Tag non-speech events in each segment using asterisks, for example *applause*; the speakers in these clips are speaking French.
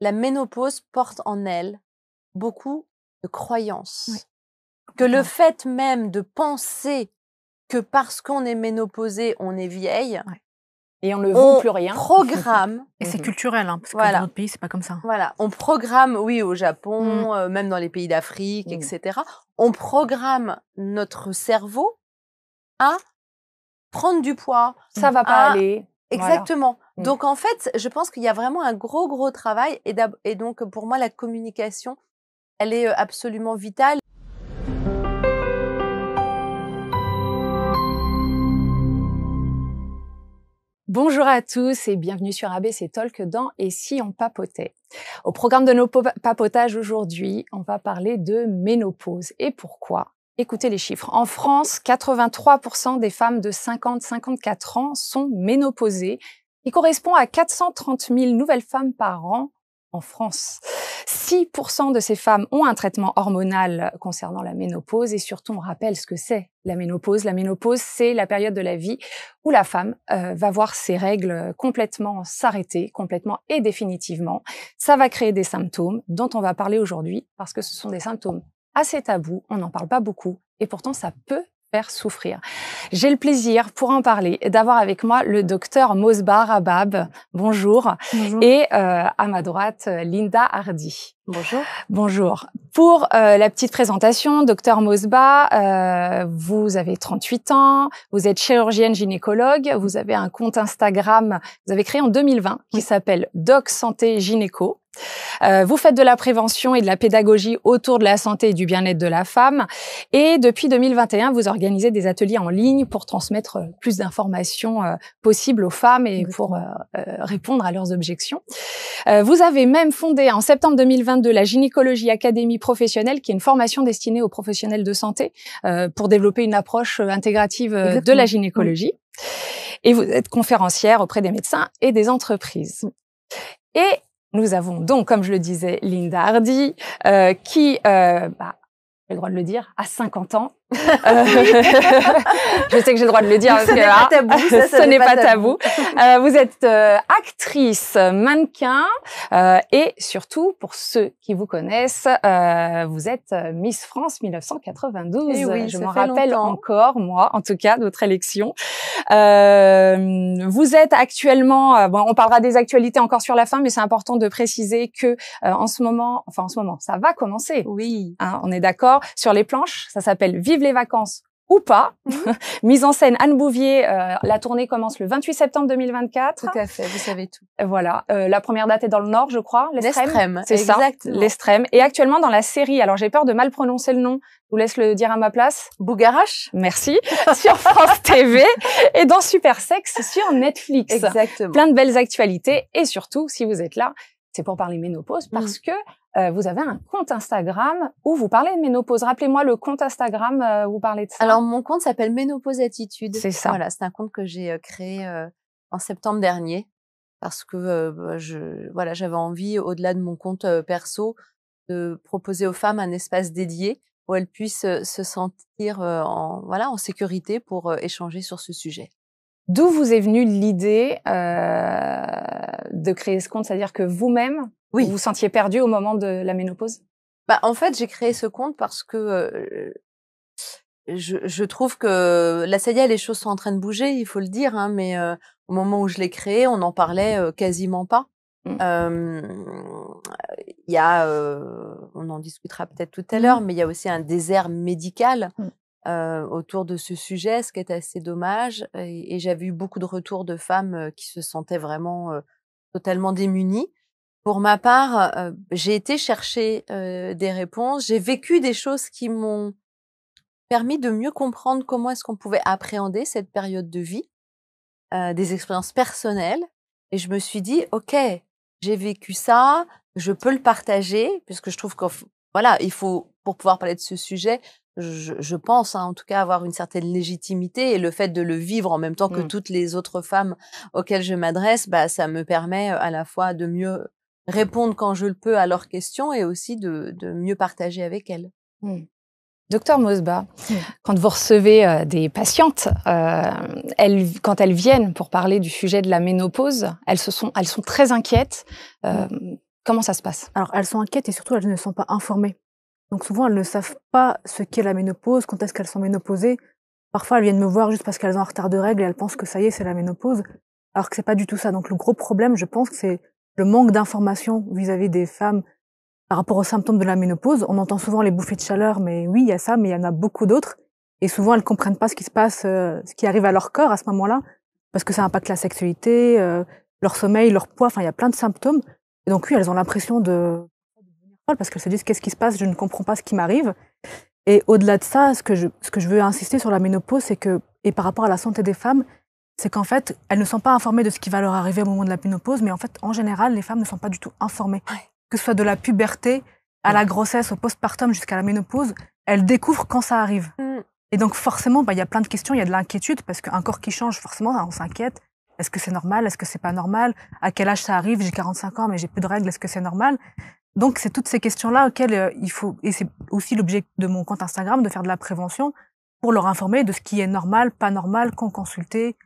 la ménopause porte en elle beaucoup de croyances. Que le fait même de penser que parce qu'on est ménopausé, on est vieille, Et on ne vaut plus rien. Programme. Et c'est mmh culturel, hein, parce que dans d'autres pays, c'est pas comme ça. Voilà. On programme, oui, au Japon, mmh. euh, même dans les pays d'Afrique, etc. Mmh. On programme notre cerveau à prendre du poids. Ça va pas aller. Exactement. Mm. Donc en fait, je pense qu'il y a vraiment un gros, gros travail. Et, et donc pour moi, la communication, elle est euh, absolument vitale. Bonjour à tous et bienvenue sur ABC Talk dans Et si on papotait Au programme de nos papotages aujourd'hui, on va parler de ménopause et pourquoi Écoutez les chiffres. En France, 83% des femmes de 50-54 ans sont ménopausées, qui correspond à 430 000 nouvelles femmes par an en France. 6% de ces femmes ont un traitement hormonal concernant la ménopause et surtout on rappelle ce que c'est la ménopause. La ménopause, c'est la période de la vie où la femme euh, va voir ses règles complètement s'arrêter, complètement et définitivement. Ça va créer des symptômes dont on va parler aujourd'hui parce que ce sont des symptômes assez tabou, on n'en parle pas beaucoup, et pourtant ça peut faire souffrir. J'ai le plaisir, pour en parler, d'avoir avec moi le docteur Mosba Rabab, Bonjour. Et euh, à ma droite, Linda Hardy. Bonjour. Bonjour. Pour euh, la petite présentation, docteur Mosba, euh, vous avez 38 ans, vous êtes chirurgienne gynécologue, vous avez un compte Instagram, vous avez créé en 2020 qui s'appelle Doc Santé Gynéco. Euh, vous faites de la prévention et de la pédagogie autour de la santé et du bien-être de la femme. Et depuis 2021, vous organisez des ateliers en ligne pour transmettre euh, plus d'informations euh, possibles aux femmes et pour répondre à leurs objections. vous avez même fondé en septembre 2022 la Gynécologie Académie Professionnelle, qui est une formation destinée aux professionnels de santé pour développer une approche intégrative de la gynécologie. Et vous êtes conférencière auprès des médecins et des entreprises. Et nous avons donc, comme je le disais, Linda Hardy, euh, qui, euh, bah, j'ai le droit de le dire, à 50 ans, euh, *laughs* je sais que j'ai le droit de le dire. Parce hein, *laughs* ce n'est pas tabou. ce n'est pas, tabou. Euh, vous êtes euh, actrice, mannequin et surtout, pour ceux qui vous connaissent, vous êtes Miss France 1992. Eh je m'en rappelle encore, moi, en tout cas, notre élection vous êtes actuellement, bon, on parlera des actualités encore sur la fin, mais c'est important de préciser que en ce moment, enfin en ce moment, ça va commencer. Oui. Hein, on est d'accord sur les planches. Ça s'appelle Vive les vacances ou pas. Mhm. *laughs* Mise en scène Anne Bouvier. Euh, la tournée commence le 28 septembre 2024. Tout à fait, vous savez tout. Voilà. Euh, la première date est dans le Nord, je crois. L'Extrême. C'est ça. l'Extrême. Et actuellement dans la série, alors j'ai peur de mal prononcer le nom, je vous laisse le dire à ma place. Bougarache. Merci. *laughs* sur France TV et dans Super Sexe sur Netflix. Exactement. Plein de belles actualités et surtout, si vous êtes là, c'est pour parler ménopause parce mm. que euh, vous avez un compte Instagram où vous parlez de ménopause. Rappelez-moi le compte Instagram euh, où vous parlez de ça. Alors, mon compte s'appelle Ménopause Attitude. C'est ça. Voilà, c'est un compte que j'ai euh, créé en septembre dernier parce que bah, je, voilà, j'avais envie, au-delà de mon compte perso, de proposer aux femmes un espace dédié où elles puissent se sentir en, voilà, en sécurité pour échanger sur ce sujet. D'où vous est venue l'idée de créer ce compte C'est-à-dire que vous-même, oui. Vous vous sentiez perdu au moment de la ménopause Bah en fait, j'ai créé ce compte parce que euh, je, trouve que là ça y est, les choses sont en train de bouger, il faut le dire. Hein, mais euh, au moment où je l'ai créé, on n'en parlait euh, quasiment pas. Mmh. Il y a, on en discutera peut-être tout à mmh l'heure, mais il y a aussi un désert médical. Mmh. autour de ce sujet, ce qui est assez dommage. Et, et j'avais eu beaucoup de retours de femmes qui se sentaient vraiment totalement démunies. Pour ma part, euh, j'ai été chercher euh, des réponses, j'ai vécu des choses qui m'ont permis de mieux comprendre comment est-ce qu'on pouvait appréhender cette période de vie, euh, des expériences personnelles, et je me suis dit, ok, j'ai vécu ça, je peux le partager, puisque je trouve qu'en voilà, il faut pour pouvoir parler de ce sujet, je, je pense hein, en tout cas avoir une certaine légitimité et le fait de le vivre en même temps que mmh. toutes les autres femmes auxquelles je m'adresse, bah, ça me permet à la fois de mieux répondre quand je le peux à leurs questions et aussi de, de mieux partager avec elles. Hmm. Docteur Mosba, *laughs* quand vous recevez euh, des patientes, euh, elles, quand elles viennent pour parler du sujet de la ménopause, elles, se sont, elles sont très inquiètes. Euh, hmm. Comment ça se passe Alors, elles sont inquiètes et surtout, elles ne sont pas informées. Donc, souvent, elles ne savent pas ce qu'est la ménopause, quand est-ce qu'elles sont ménopausées. Parfois, elles viennent me voir juste parce qu'elles ont un retard de règles et elles pensent que ça y est, c'est la ménopause, alors que c'est pas du tout ça. Donc, le gros problème, je pense que c'est le manque d'information vis-à-vis des femmes par rapport aux symptômes de la ménopause. On entend souvent les bouffées de chaleur, mais oui, il y a ça, mais il y en a beaucoup d'autres. Et souvent, elles comprennent pas ce qui se passe, euh, ce qui arrive à leur corps à ce moment-là, parce que ça impacte la sexualité, euh, leur sommeil, leur poids. Enfin, il y a plein de symptômes. Et donc oui, elles ont l'impression de parce qu'elles se disent qu'est-ce qui se passe, je ne comprends pas ce qui m'arrive. Et au-delà de ça, ce que je, ce que je veux insister sur la ménopause, c'est que et par rapport à la santé des femmes, c'est qu'en fait, elles ne sont pas informées de ce qui va leur arriver au moment de la ménopause, mais en fait, en général, les femmes ne sont pas du tout informées. Que ce soit de la puberté à la grossesse, au postpartum jusqu'à la ménopause, elles découvrent quand ça arrive. Mm. Et donc forcément, bah, il y a plein de questions, il y a de l'inquiétude, parce qu'un corps qui change, forcément, hein, on s'inquiète. Est-ce que c'est normal Est-ce que c'est pas normal À quel âge ça arrive J'ai 45 ans, mais j'ai plus de règles. Est-ce que c'est normal Donc, c'est toutes ces questions-là auxquelles euh, il faut... Et c'est aussi l'objet de mon compte Instagram, de faire de la prévention pour leur informer de ce qui est normal, pas normal, qu'on consulter,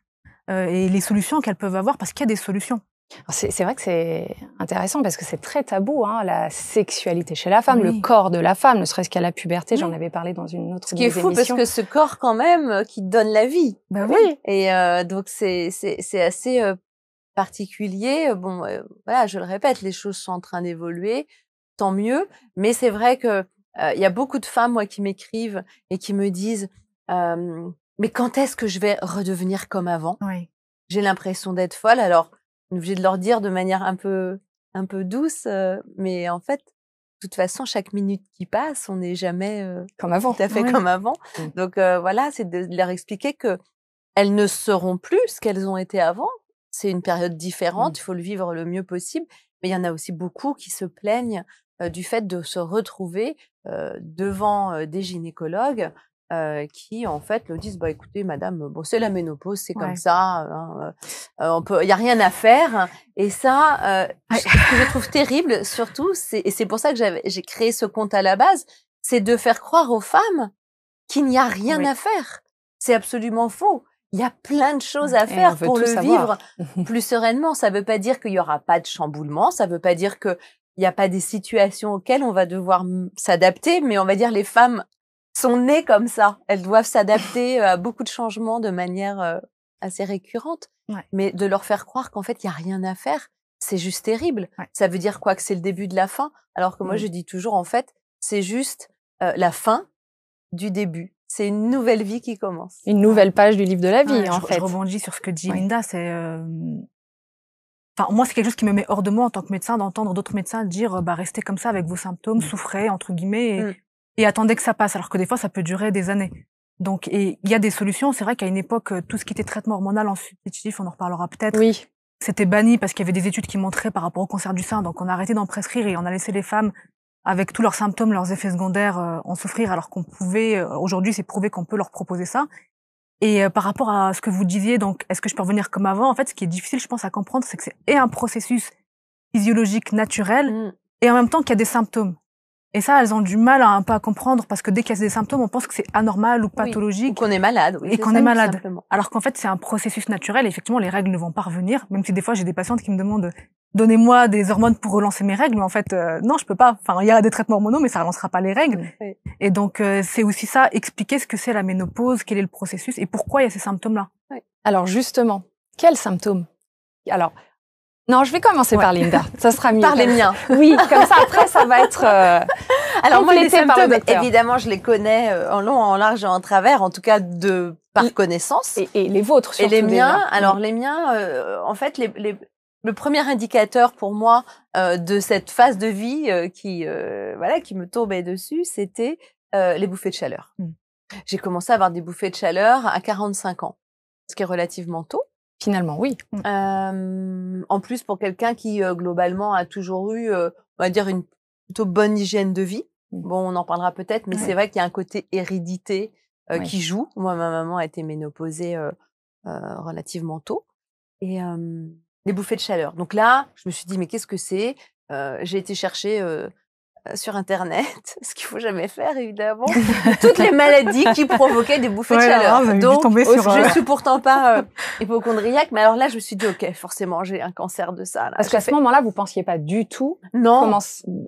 euh, et les solutions qu'elles peuvent avoir, parce qu'il y a des solutions. C'est vrai que c'est intéressant parce que c'est très tabou, hein, la sexualité chez la femme, le corps de la femme, ne serait-ce qu'à la puberté, j'en avais parlé dans une autre Ce qui est fou parce que ce corps quand même euh, qui donne la vie. Ben oui. Et euh, donc c'est assez particulier. Bon, voilà, je le répète, les choses sont en train d'évoluer, tant mieux. Mais c'est vrai que il y a beaucoup de femmes moi qui m'écrivent et qui me disent mais quand est-ce que je vais redevenir comme avant J'ai l'impression d'être folle. Alors, j'ai de leur dire de manière un peu, un peu douce, euh, mais en fait, de toute façon, chaque minute qui passe, on n'est jamais euh, comme avant. Tout à fait comme avant. Mm. Donc euh, voilà, c'est de leur expliquer que elles ne seront plus ce qu'elles ont été avant. C'est une période différente. Mm. Il faut le vivre le mieux possible. Mais il y en a aussi beaucoup qui se plaignent du fait de se retrouver devant des gynécologues euh, qui en fait le disent bah écoutez madame bon c'est la ménopause c'est comme ça hein, euh, euh, on peut il y a rien à faire et ça ce que je trouve terrible surtout et c'est pour ça que j'ai créé ce compte à la base c'est de faire croire aux femmes qu'il n'y a rien à faire c'est absolument faux il y a plein de choses à faire pour le vivre *laughs* plus sereinement. Ça ne veut pas dire qu'il y aura pas de chamboulement, ça ne veut pas dire qu'il n'y a pas des situations auxquelles on va devoir s'adapter, mais on va dire les femmes sont nées comme ça. Elles doivent s'adapter euh, à beaucoup de changements de manière euh, assez récurrente. Mais de leur faire croire qu'en fait, il n'y a rien à faire, c'est juste terrible. Ça veut dire quoi Que c'est le début de la fin Alors que moi, mmh. je dis toujours, en fait, c'est juste euh, la fin du début. C'est une nouvelle vie qui commence. Une nouvelle page du livre de la vie, en fait. Je rebondis sur ce que dit Linda, c'est... Enfin, moi, c'est quelque chose qui me met hors de moi en tant que médecin d'entendre d'autres médecins dire bah, restez comme ça avec vos symptômes, mmh. souffrez, entre guillemets, mmh et attendez que ça passe, alors que des fois, ça peut durer des années. Donc, et il y a des solutions. C'est vrai qu'à une époque, euh, tout ce qui était traitement hormonal en substitutif, on en reparlera peut-être. Oui. C'était banni parce qu'il y avait des études qui montraient par rapport au cancer du sein. Donc, on a arrêté d'en prescrire et on a laissé les femmes avec tous leurs symptômes, leurs effets secondaires, euh, en souffrir alors qu'on pouvait, euh, aujourd'hui, c'est prouvé qu'on peut leur proposer ça. Et par rapport à ce que vous disiez, donc, est-ce que je peux revenir comme avant? En fait, ce qui est difficile, je pense, à comprendre, c'est que c'est un processus physiologique naturel mmh. et en même temps qu'il y a des symptômes. Et ça, elles ont du mal à un peu à comprendre parce que dès qu'il y a des symptômes, on pense que c'est anormal ou pathologique. qu'on est malade. Oui, et qu'on est malade. Alors qu'en fait, c'est un processus naturel. effectivement, les règles ne vont pas revenir. Même si des fois, j'ai des patientes qui me demandent donnez-moi des hormones pour relancer mes règles. Mais en fait, euh, non, je peux pas. Enfin, il y a des traitements hormonaux, mais ça relancera pas les règles. Et donc, euh, c'est aussi ça, expliquer ce que c'est la ménopause, quel est le processus et pourquoi il y a ces symptômes-là. Alors justement, quels symptômes Alors, non, je vais commencer par Linda. Ça sera mieux. Par les miens. *laughs* Oui, comme ça après ça va être. Euh, alors moi les symptômes, évidemment, je les connais euh, en long, en large et en travers. En tout cas de par connaissance. Et, les vôtres. Surtout et les miens. Alors mm. les miens, euh, en fait, le premier indicateur pour moi de cette phase de vie qui voilà qui me tombait dessus, c'était les bouffées de chaleur. Mm. J'ai commencé à avoir des bouffées de chaleur à 45 ans, ce qui est relativement tôt. Finalement, oui. Mmh. Euh, en plus, pour quelqu'un qui euh, globalement a toujours eu, euh, on va dire, une plutôt bonne hygiène de vie. Mmh. Bon, on en parlera peut-être, mais c'est vrai qu'il y a un côté hérédité qui joue. Moi, ma maman a été ménopausée relativement tôt. Et les bouffées de chaleur. Donc là, je me suis dit, mais qu'est-ce que c'est J'ai été chercher euh, sur Internet, *laughs* ce qu'il faut jamais faire évidemment, toutes les maladies qui provoquaient des bouffées de chaleur. Donc, euh, je suis pourtant pas euh, hypochondriaque, mais alors là, je me suis dit, ok, forcément, j'ai un cancer de ça. Parce qu'à ce moment-là, vous pensiez pas du tout non.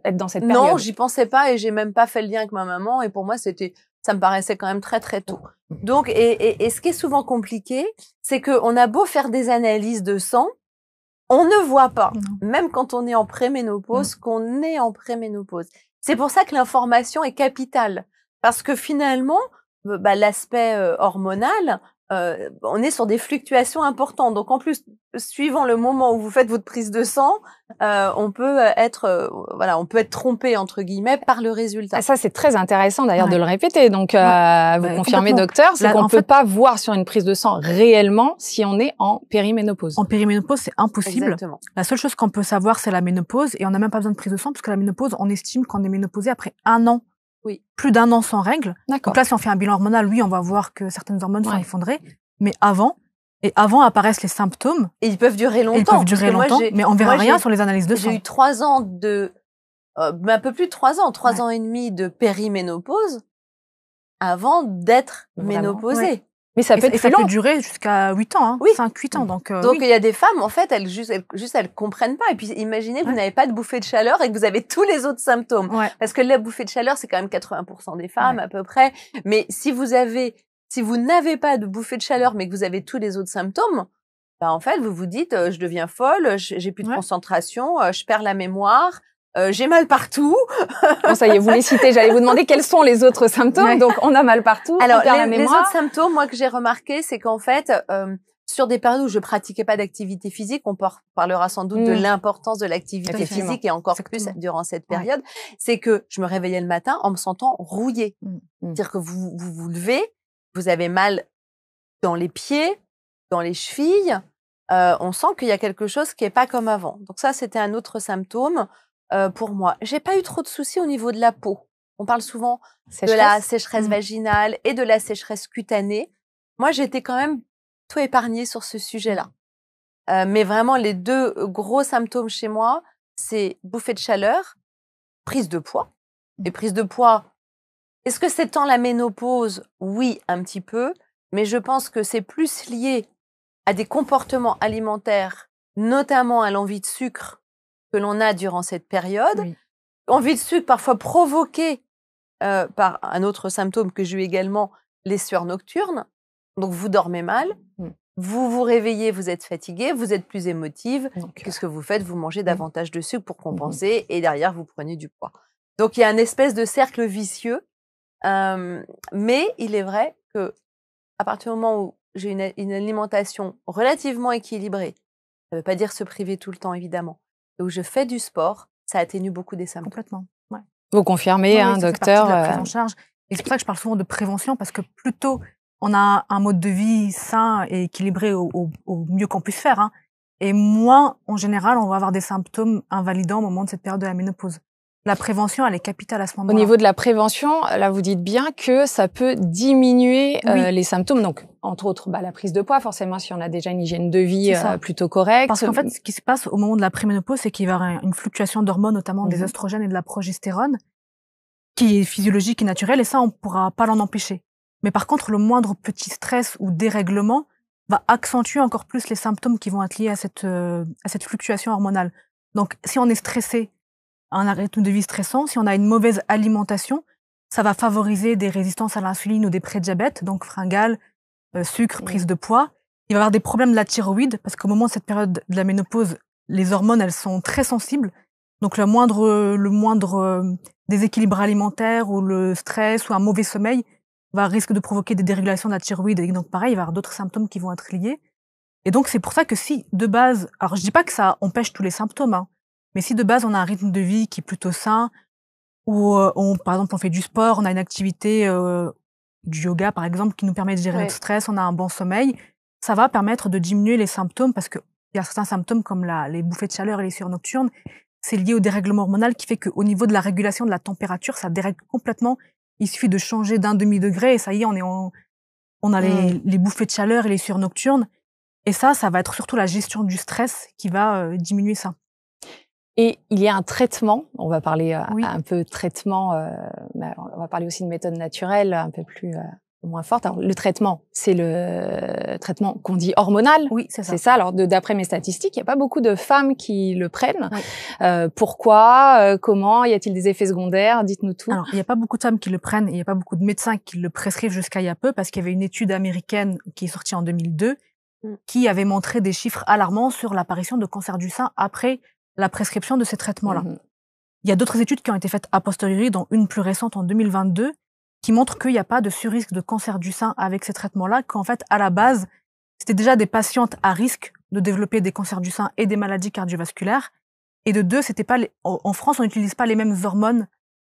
être dans cette période. Non, j'y pensais pas et j'ai même pas fait le lien avec ma maman. Et pour moi, c'était, ça me paraissait quand même très très tôt. Donc, et, et, et ce qui est souvent compliqué, c'est qu'on a beau faire des analyses de sang, on ne voit pas, même quand on est en préménopause, qu'on est en préménopause. C'est pour ça que l'information est capitale, parce que finalement, euh, bah, l'aspect euh, hormonal euh, on est sur des fluctuations importantes. Donc en plus, suivant le moment où vous faites votre prise de sang, euh, on peut euh, être voilà, on peut être trompé entre guillemets par le résultat. Ça c'est très intéressant d'ailleurs de le répéter. Donc ouais. vous bah, confirmez docteur, c'est qu'on ne peut pas voir sur une prise de sang réellement si on est en périménopause. En périménopause, c'est impossible. La seule chose qu'on peut savoir, c'est la ménopause et on n'a même pas besoin de prise de sang parce que la ménopause, on estime qu'on est ménopausé après un an oui. Plus d'un an sans règles. Donc là, si on fait un bilan hormonal, oui, on va voir que certaines hormones sont effondrées. Mais avant, et avant apparaissent les symptômes. Et ils peuvent durer longtemps. Ils peuvent durer longtemps, mais on verra rien sur les analyses de sang. J'ai eu trois ans de, euh, un peu plus de trois ans, trois ans et demi de périménopause avant d'être ménopausée. Mais ça peut ça, peut durer jusqu'à 8 ans, hein. oui. 5 8 ans donc euh, Donc il y a des femmes en fait, elles juste elles, juste comprennent pas et puis imaginez vous n'avez pas de bouffée de chaleur et que vous avez tous les autres symptômes parce que la bouffée de chaleur c'est quand même 80 des femmes à peu près, mais si vous avez si vous n'avez pas de bouffée de chaleur mais que vous avez tous les autres symptômes, bah en fait vous vous dites euh, je deviens folle, j'ai plus de concentration, euh, je perds la mémoire, euh, j'ai mal partout. *laughs* bon, ça y est, vous les citez. J'allais vous demander quels sont les autres symptômes. Donc, on a mal partout. Alors, les, autres symptômes, moi, que j'ai remarqué, c'est qu'en fait, euh, sur des périodes où je pratiquais pas d'activité physique, on parlera sans doute de hmm. l'importance de l'activité physique et encore plus durant cette période, c'est que je me réveillais le matin en me sentant rouillée. Hmm. Hmm. C'est-à-dire que vous, vous vous levez, vous avez mal dans les pieds, dans les chevilles, euh, on sent qu'il y a quelque chose qui est pas comme avant. Donc ça, c'était un autre symptôme. Euh, pour moi. J'ai pas eu trop de soucis au niveau de la peau. On parle souvent de la sécheresse mmh. vaginale et de la sécheresse cutanée. Moi, j'étais quand même tout épargnée sur ce sujet-là. Mmh. Euh, mais vraiment, les deux gros symptômes chez moi, c'est bouffée de chaleur, prise de poids. Et mmh. prises de poids, est-ce que c'est tant la ménopause Oui, un petit peu. Mais je pense que c'est plus lié à des comportements alimentaires, notamment à l'envie de sucre que l'on a durant cette période. Envie de sucre parfois provoquée euh, par un autre symptôme que j'ai également, les sueurs nocturnes. Donc vous dormez mal, vous vous réveillez, vous êtes fatigué, vous êtes plus émotive. Qu'est-ce que vous faites Vous mangez davantage de sucre pour mmh compenser et derrière vous prenez du poids. Donc il y a une espèce de cercle vicieux. mais il est vrai que à partir du moment où j'ai une, une alimentation relativement équilibrée, ça ne veut pas dire se priver tout le temps évidemment, où je fais du sport, ça atténue beaucoup des symptômes. Complètement. Ouais. Vous confirmez, un hein, docteur. en euh, charge. c'est pour ça que je parle souvent de prévention parce que plutôt on a un mode de vie sain et équilibré au, mieux qu'on puisse faire. Hein, et moins, en général, on va avoir des symptômes invalidants au moment de cette période de la ménopause. La prévention, elle est capitale à ce moment-là. Au niveau de la prévention, là, vous dites bien que ça peut diminuer euh, les symptômes. Donc, entre autres, bah, la prise de poids, forcément, si on a déjà une hygiène de vie euh, plutôt correcte. Parce qu'en fait, ce qui se passe au moment de la préménopause, c'est qu'il y avoir une fluctuation d'hormones, notamment des mhm. oestrogènes et de la progestérone, qui est physiologique et naturelle, et ça, on ne pourra pas l'en empêcher. Mais par contre, le moindre petit stress ou dérèglement va accentuer encore plus les symptômes qui vont être liés à cette, euh, à cette fluctuation hormonale. Donc, si on est stressé, un rythme de vie stressant, si on a une mauvaise alimentation, ça va favoriser des résistances à l'insuline ou des prédiabètes, donc fringales, euh, sucre, prise de poids. Il va y avoir des problèmes de la thyroïde, parce qu'au moment de cette période de la ménopause, les hormones, elles sont très sensibles. Donc le moindre, le moindre euh, déséquilibre alimentaire ou le stress ou un mauvais sommeil va risque de provoquer des dérégulations de la thyroïde. Et donc pareil, il va y avoir d'autres symptômes qui vont être liés. Et donc c'est pour ça que si, de base, alors je dis pas que ça empêche tous les symptômes, hein, mais si de base on a un rythme de vie qui est plutôt sain, où euh, on, par exemple on fait du sport, on a une activité euh, du yoga par exemple qui nous permet de gérer le stress, on a un bon sommeil, ça va permettre de diminuer les symptômes parce qu'il y a certains symptômes comme les bouffées de chaleur et les nocturnes, c'est lié au dérèglement hormonal qui fait qu'au niveau de la régulation de la température, ça dérègle complètement. Il suffit de changer d'un demi-degré et ça y est, on, est en, on a les, mmh. bouffées de chaleur et les nocturnes. Et ça, ça va être surtout la gestion du stress qui va euh, diminuer ça. Et il y a un traitement, on va parler euh, un peu traitement, euh, on va parler aussi de méthode naturelle un peu plus euh, moins forte. Alors, le traitement, c'est le euh, traitement qu'on dit hormonal. Oui, c'est ça. C'est ça. Alors d'après mes statistiques, il n'y a pas beaucoup de femmes qui le prennent. pourquoi Comment Y a-t-il des effets secondaires Dites-nous tout. Alors il n'y a pas beaucoup de femmes qui le prennent. Il n'y a pas beaucoup de médecins qui le prescrivent jusqu'à il y a peu parce qu'il y avait une étude américaine qui est sortie en 2002 mm. qui avait montré des chiffres alarmants sur l'apparition de cancer du sein après la prescription de ces traitements-là. Mmh il y a d'autres études qui ont été faites a posteriori, dont une plus récente en 2022, qui montre qu'il n'y a pas de surrisque de cancer du sein avec ces traitements-là, qu'en fait, à la base, c'était déjà des patientes à risque de développer des cancers du sein et des maladies cardiovasculaires. Et de deux, c'était pas en France, on n'utilise pas les mêmes hormones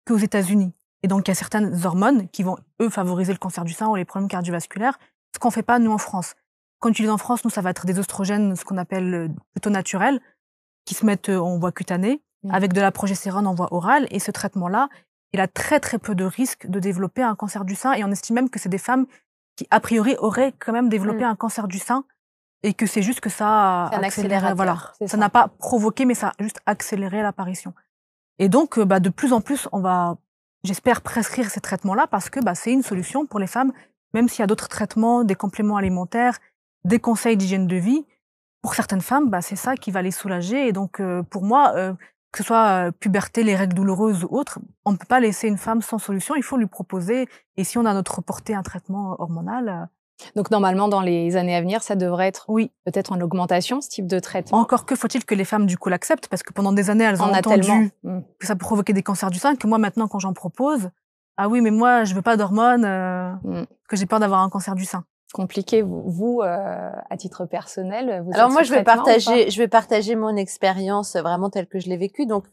qu'aux États-Unis. Et donc, il y a certaines hormones qui vont, eux, favoriser le cancer du sein ou les problèmes cardiovasculaires, ce qu'on fait pas, nous, en France. Quand on utilise en France, nous, ça va être des oestrogènes, ce qu'on appelle euh, plutôt naturels, qui se mettent euh, en voie cutanée, mmh. avec de la progestérone en voie orale. Et ce traitement-là, il a très très peu de risques de développer un cancer du sein. Et on estime même que c'est des femmes qui, a priori, auraient quand même développé mmh. un cancer du sein et que c'est juste que ça a accéléré. Euh, voilà. Ça n'a pas provoqué, mais ça a juste accéléré l'apparition. Et donc, euh, bah, de plus en plus, on va, j'espère, prescrire ces traitements-là parce que bah, c'est une solution pour les femmes, même s'il y a d'autres traitements, des compléments alimentaires, des conseils d'hygiène de vie pour certaines femmes, bah, c'est ça qui va les soulager. Et donc, euh, pour moi, euh, que ce soit euh, puberté, les règles douloureuses ou autres, on ne peut pas laisser une femme sans solution. Il faut lui proposer, et si on a notre portée, un traitement hormonal. Donc normalement, dans les années à venir, ça devrait être oui. peut-être en augmentation, ce type de traitement. Encore que faut-il que les femmes, du coup, l'acceptent, parce que pendant des années, elles ont a entendu mmh. que ça provoquer des cancers du sein, que moi, maintenant, quand j'en propose, ah oui, mais moi, je veux pas d'hormones, mmh. que j'ai peur d'avoir un cancer du sein compliqué. Vous, euh, à titre personnel, alors moi je vais partager, mon expérience euh, vraiment telle que je l'ai vécue. Donc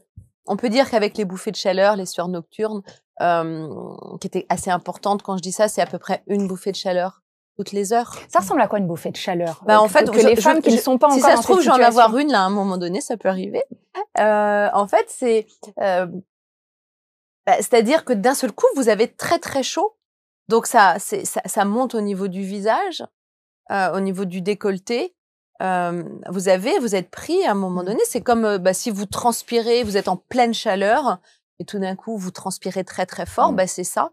on peut dire qu'avec les bouffées de chaleur, les sueurs nocturnes, euh, qui étaient assez importantes, quand je dis ça, c'est à peu près une bouffée de chaleur toutes les heures. Ça ressemble à quoi une bouffée de chaleur Bah en fait, que les femmes qui ne sont pas si encore si ça se trouve, j'en avoir une là à un moment donné, ça peut arriver. en fait, c'est bah, c'est-à-dire que d'un seul coup, vous avez très très chaud donc ça, ça, monte au niveau du visage, euh, au niveau du décolleté. Euh, vous avez, vous êtes pris à un moment mmh. donné. C'est comme euh, bah, si vous transpirez, vous êtes en pleine chaleur et tout d'un coup vous transpirez très très fort. Mmh. Bah, c'est ça.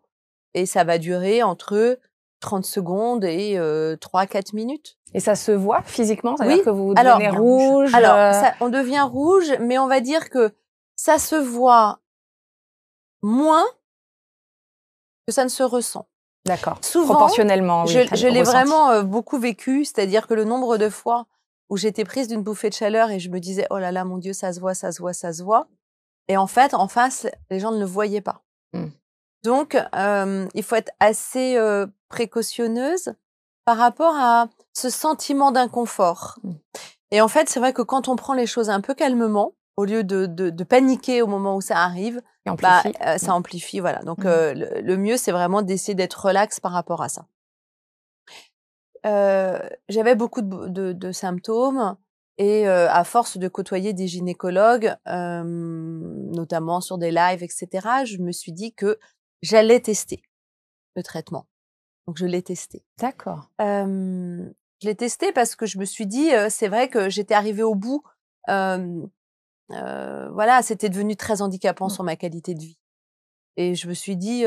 Et ça va durer entre 30 secondes et 3-4 minutes. Et ça se voit physiquement, c'est-à-dire que vous devenez rouge. Alors, on devient rouge, mais on va dire que ça se voit moins que ça ne se ressent. D'accord. Souvent, proportionnellement. je, l'ai vraiment euh, beaucoup vécu, c'est-à-dire que le nombre de fois où j'étais prise d'une bouffée de chaleur et je me disais oh là là mon dieu ça se voit ça se voit ça se voit et en fait en face les gens ne le voyaient pas. Hmm. Donc euh, il faut être assez euh, précautionneuse par rapport à ce sentiment d'inconfort. Hmm. Et en fait c'est vrai que quand on prend les choses un peu calmement au lieu de, paniquer au moment où ça arrive, ça bah, euh, amplifie. Voilà. Donc, mmh euh, le, mieux, c'est vraiment d'essayer d'être relax par rapport à ça. Euh, j'avais beaucoup de, symptômes et à force de côtoyer des gynécologues, notamment sur des lives, etc., je me suis dit que j'allais tester le traitement. Donc, je l'ai testé. D'accord. je l'ai testé parce que je me suis dit, c'est vrai que j'étais arrivée au bout. Euh, voilà, c'était devenu très handicapant mmh. sur ma qualité de vie. Et je me suis dit,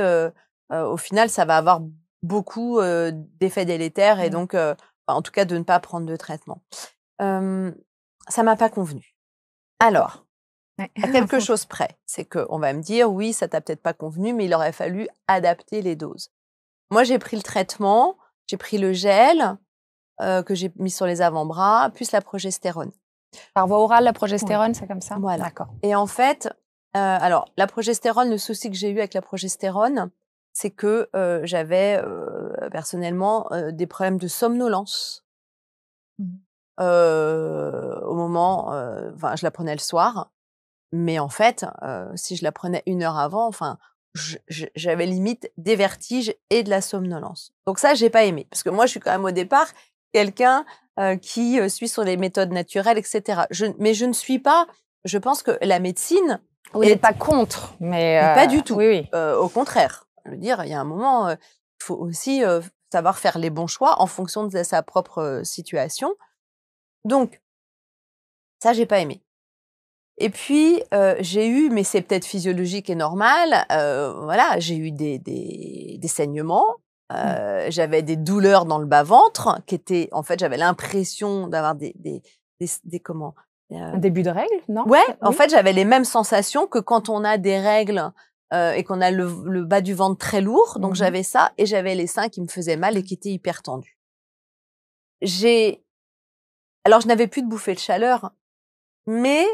au final, ça va avoir beaucoup d'effets délétères et mmh. donc, bah, en tout cas, de ne pas prendre de traitement. ça m'a pas convenu. Alors, à quelque *laughs* chose près. C'est que on va me dire, oui, ça t'a peut-être pas convenu, mais il aurait fallu adapter les doses. Moi, j'ai pris le traitement, j'ai pris le gel que j'ai mis sur les avant-bras, plus la progestérone. Par voie orale, la progestérone, c'est comme ça Voilà. D'accord. Et en fait, euh, alors, la progestérone, le souci que j'ai eu avec la progestérone, c'est que euh, j'avais euh, personnellement des problèmes de somnolence. Mmh. au moment, enfin, je la prenais le soir, mais en fait, si je la prenais une heure avant, enfin, j'avais limite des vertiges et de la somnolence. Donc ça, j'ai pas aimé, parce que moi, je suis quand même au départ quelqu'un euh, qui euh, suit sur les méthodes naturelles, etc. mais je ne suis pas, je pense que la médecine. n'est pas contre, mais. pas du euh, tout. au contraire. Je veux dire, il y a un moment, il faut aussi savoir faire les bons choix en fonction de sa propre situation. Donc, ça, j'ai pas aimé. Et puis, j'ai eu, mais c'est peut-être physiologique et normal, voilà, j'ai eu des, des, des saignements, euh, j'avais des douleurs dans le bas-ventre qui étaient, en fait, j'avais l'impression d'avoir des, des, des, comment euh, début de règles, non Ouais, en fait, j'avais les mêmes sensations que quand on a des règles euh, et qu'on a le, bas du ventre très lourd. Donc, mhm. j'avais ça et j'avais les seins qui me faisaient mal et qui étaient hyper tendus. J'ai. Alors, je n'avais plus de bouffée de chaleur, mais.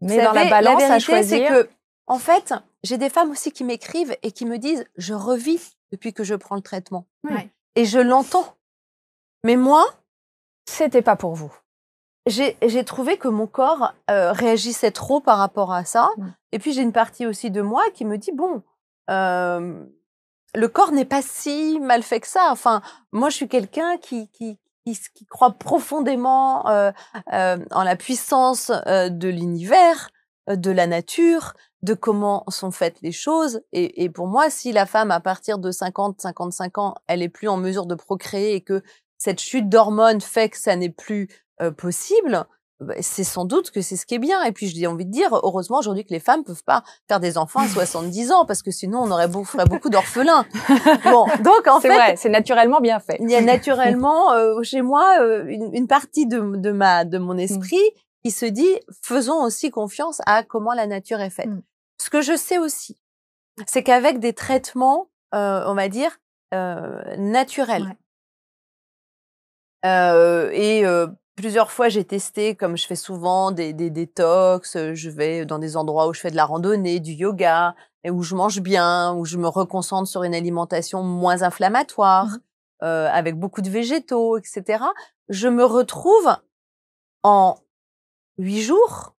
Mais dans la balance à choisir. C'est que, en fait, j'ai des femmes aussi qui m'écrivent et qui me disent Je revis depuis que je prends le traitement. Et je l'entends. Mais moi, c'était pas pour vous. J'ai trouvé que mon corps euh, réagissait trop par rapport à ça. Et puis j'ai une partie aussi de moi qui me dit bon, euh, le corps n'est pas si mal fait que ça. Enfin, moi je suis quelqu'un qui, croit profondément euh, en la puissance de l'univers. Euh, de la nature, de comment sont faites les choses. Et, pour moi, si la femme, à partir de 50, 55 ans, elle est plus en mesure de procréer et que cette chute d'hormones fait que ça n'est plus euh, possible, bah, c'est sans doute que c'est ce qui est bien. Et puis, j'ai envie de dire, heureusement aujourd'hui que les femmes peuvent pas faire des enfants à 70 *laughs* ans, parce que sinon on aurait beaucoup, d'orphelins. *laughs* Bon, donc en fait, c'est naturellement bien fait. Il y a naturellement euh, chez moi une, partie de ma, de mon mmh. esprit il se dit, faisons aussi confiance à comment la nature est faite. Mmh. Ce que je sais aussi, c'est qu'avec des traitements, euh, on va dire, euh, naturels, euh, et plusieurs fois, j'ai testé, comme je fais souvent, des, détox. Je vais dans des endroits où je fais de la randonnée, du yoga, et où je mange bien, où je me reconcentre sur une alimentation moins inflammatoire, mmh. avec beaucoup de végétaux, etc. Je me retrouve en huit jours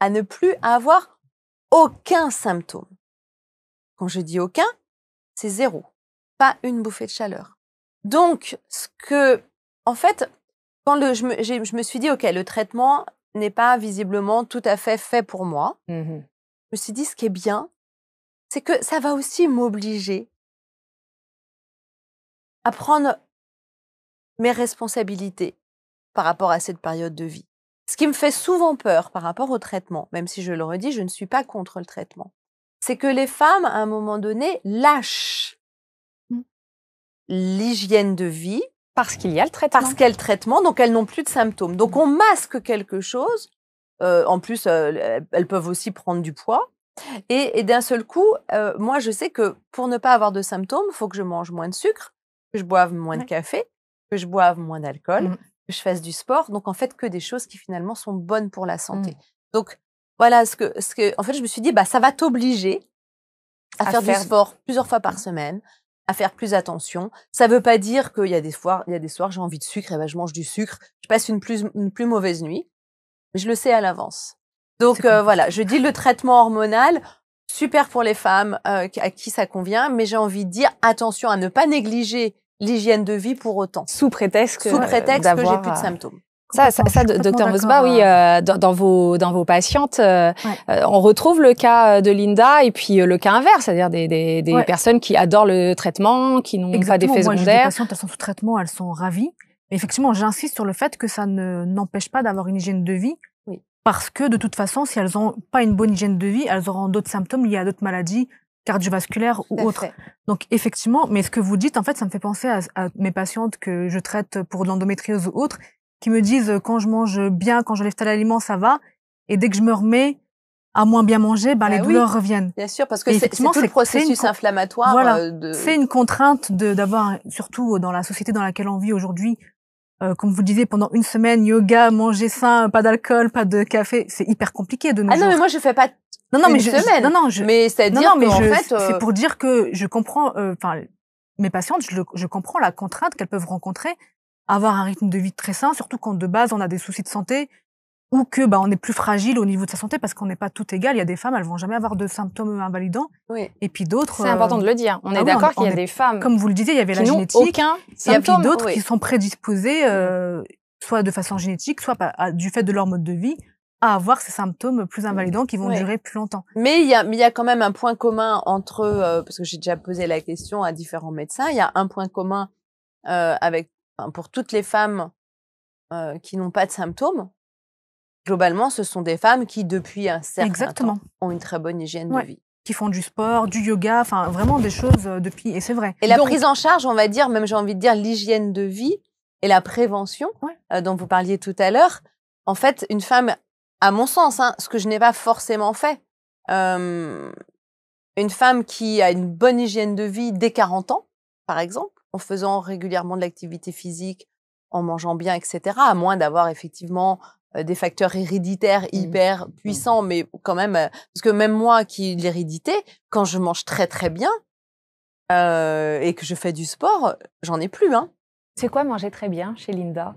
à ne plus avoir aucun symptôme. Quand je dis aucun, c'est zéro, pas une bouffée de chaleur. Donc, ce que, en fait, quand je, me, suis dit, OK, le traitement n'est pas visiblement tout à fait fait pour moi, mmh je me suis dit, ce qui est bien, c'est que ça va aussi m'obliger à prendre mes responsabilités par rapport à cette période de vie. Ce qui me fait souvent peur par rapport au traitement, même si je le redis, je ne suis pas contre le traitement, c'est que les femmes, à un moment donné, lâchent mmh. l'hygiène de vie. Parce qu'il y a le traitement. Parce qu'elle traitement, donc elles n'ont plus de symptômes. Donc mmh. on masque quelque chose. Euh, en plus, euh, elles peuvent aussi prendre du poids. Et, d'un seul coup, euh, moi, je sais que pour ne pas avoir de symptômes, il faut que je mange moins de sucre, que je boive moins de café, que je boive moins d'alcool, mmh que je fasse du sport. Donc, en fait, que des choses qui finalement sont bonnes pour la santé. Mmh. Donc, voilà ce que, ce que, en fait, je me suis dit, bah, ça va t'obliger à, faire, du sport plusieurs fois par mmh. semaine, à faire plus attention. Ça veut pas dire qu'il y a des soirs, il y a des soirs, j'ai envie de sucre, et ben, je mange du sucre, je passe une plus, une plus mauvaise nuit. Mais je le sais à l'avance. Donc, euh, voilà, je dis le traitement hormonal, super pour les femmes euh, à qui ça convient, mais j'ai envie de dire attention à ne pas négliger l'hygiène de vie pour autant. Sous prétexte euh, que, Sous prétexte j'ai plus de euh, symptômes. Ça, ça, ça docteur Mosba, oui, hein. euh, dans, vos dans vos patientes, on retrouve le cas de Linda et puis le cas inverse, c'est-à-dire des, des, des personnes qui adorent le traitement, qui n'ont pas d'effets secondaires. Moi, patientes, elles sont sous traitement, elles sont ravies. Mais effectivement, j'insiste sur le fait que ça ne n'empêche pas d'avoir une hygiène de vie, oui. parce que de toute façon, si elles n'ont pas une bonne hygiène de vie, elles auront d'autres symptômes liés à d'autres maladies cardiovasculaire ou autre. Donc effectivement, mais ce que vous dites, en fait, ça me fait penser à, mes patientes que je traite pour l'endométriose ou autre, qui me disent euh, quand je mange bien, quand je lève tel aliment, ça va, et dès que je me remets à moins bien manger, ben bah les douleurs reviennent. Bien sûr, parce que c'est tout processus inflammatoire. Euh, c'est une contrainte d'avoir, surtout euh, dans la société dans laquelle on vit aujourd'hui, comme vous le disiez, pendant une semaine, yoga, manger sain, pas d'alcool, pas de café, c'est hyper compliqué de nous. Ah non, mais moi je fais pas non, non, mais je, Non, non, mais c'est-à-dire c'est euh pour dire que je comprends. Euh, enfin, mes patientes, je, je, comprends la contrainte qu'elles peuvent rencontrer, avoir un rythme de vie très sain, surtout quand de base on a des soucis de santé ou que bah on est plus fragile au niveau de sa santé parce qu'on n'est pas tout égal. Il y a des femmes, elles vont jamais avoir de symptômes euh, invalidants. Et puis d'autres. C'est important de le dire. On ah est d'accord qu'il y a des femmes. Comme vous le disiez, il y avait la génétique. Il y a d'autres qui sont prédisposées mmh. soit de façon génétique, soit du fait de leur mode de vie, à avoir ces symptômes plus mmh. invalidants qui vont durer plus longtemps. Mais il y a, mais il y a quand même un point commun entre, euh, parce que j'ai déjà posé la question à différents médecins, il y a un point commun euh, avec, pour toutes les femmes euh, qui n'ont pas de symptômes. Globalement, ce sont des femmes qui, depuis un certain temps, ont une très bonne hygiène de vie qui font du sport, du yoga, enfin vraiment des choses depuis, et c'est vrai. Et la prise en charge, on va dire, même j'ai envie de dire l'hygiène de vie et la prévention dont vous parliez tout à l'heure. En fait, une femme à mon sens, hein, ce que je n'ai pas forcément fait. une femme qui a une bonne hygiène de vie dès 40 ans, par exemple, en faisant régulièrement de l'activité physique, en mangeant bien, etc., à moins d'avoir effectivement des facteurs héréditaires mmh hyper mmh puissants, mais quand même, parce que même moi qui l'hérédité, quand je mange très très bien et que je fais du sport, j'en ai plus. Hein. C'est quoi manger très bien chez Linda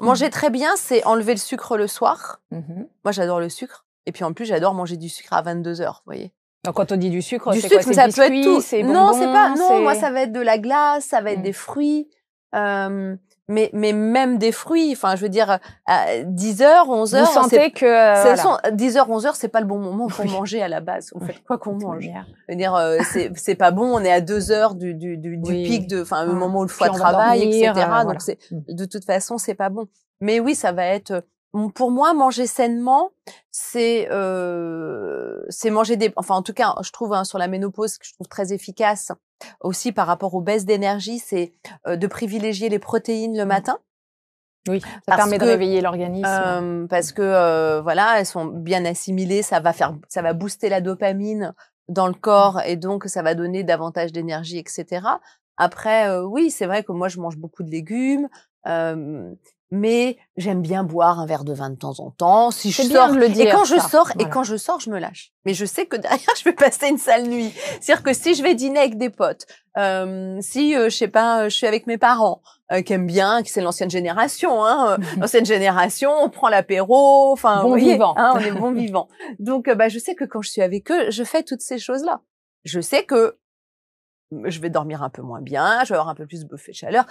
Manger très bien, c'est enlever le sucre le soir. Mhm. Moi, j'adore le sucre. Et puis en plus, j'adore manger du sucre à 22 heures, vous voyez. Donc quand on dit du sucre, du sucre, quoi, ça peut être tout. non, c'est pas. Non, moi ça va être de la glace, ça va être mm. des fruits. Euh, mais, mais même des fruits. Enfin, je veux dire, à euh, 10 heures, 11 heures. Vous sentez que. Euh, 10 heures, 11 heures, c'est pas le bon moment pour manger à la base. En fait, quoi qu'on mange. Je veux dire, euh, *laughs* c'est pas bon. On est à 2 heures du, du, du, pic de, enfin, le hein. moment où le foie travaille, etc. Euh, Donc, c'est, mm. de toute façon, c'est pas bon. Mais oui, ça va être, euh, pour moi, manger sainement, c'est euh, c'est manger des, enfin en tout cas, je trouve hein, sur la ménopause, que je trouve très efficace, aussi par rapport aux baisses d'énergie, c'est de privilégier les protéines le mmh. matin. Oui, ça permet de réveiller l'organisme. Euh, parce mmh. que voilà, elles sont bien assimilées, ça va faire, ça va booster la dopamine dans le mmh. corps et donc ça va donner davantage d'énergie, etc. Après, oui, c'est vrai que moi, je mange beaucoup de légumes, euh, mais j'aime bien boire un verre de vin de temps en temps. Si je sors, le dire, et quand je sors, et quand je sors, je me lâche. Mais je sais que *laughs* derrière, je vais passer une sale nuit. C'est-à-dire que si je vais dîner avec des potes, euh, si je sais pas, je suis avec mes parents qui aiment bien, qui c'est l'ancienne génération, hein, l'ancienne *laughs* génération, on prend l'apéro, enfin, bon vivant, hein, on est *laughs* bon vivant. Donc, bah, je sais que quand je suis avec eux, je fais toutes ces choses là. Je sais que je vais dormir un peu moins bien, je vais avoir un peu plus de buffet de chaleur.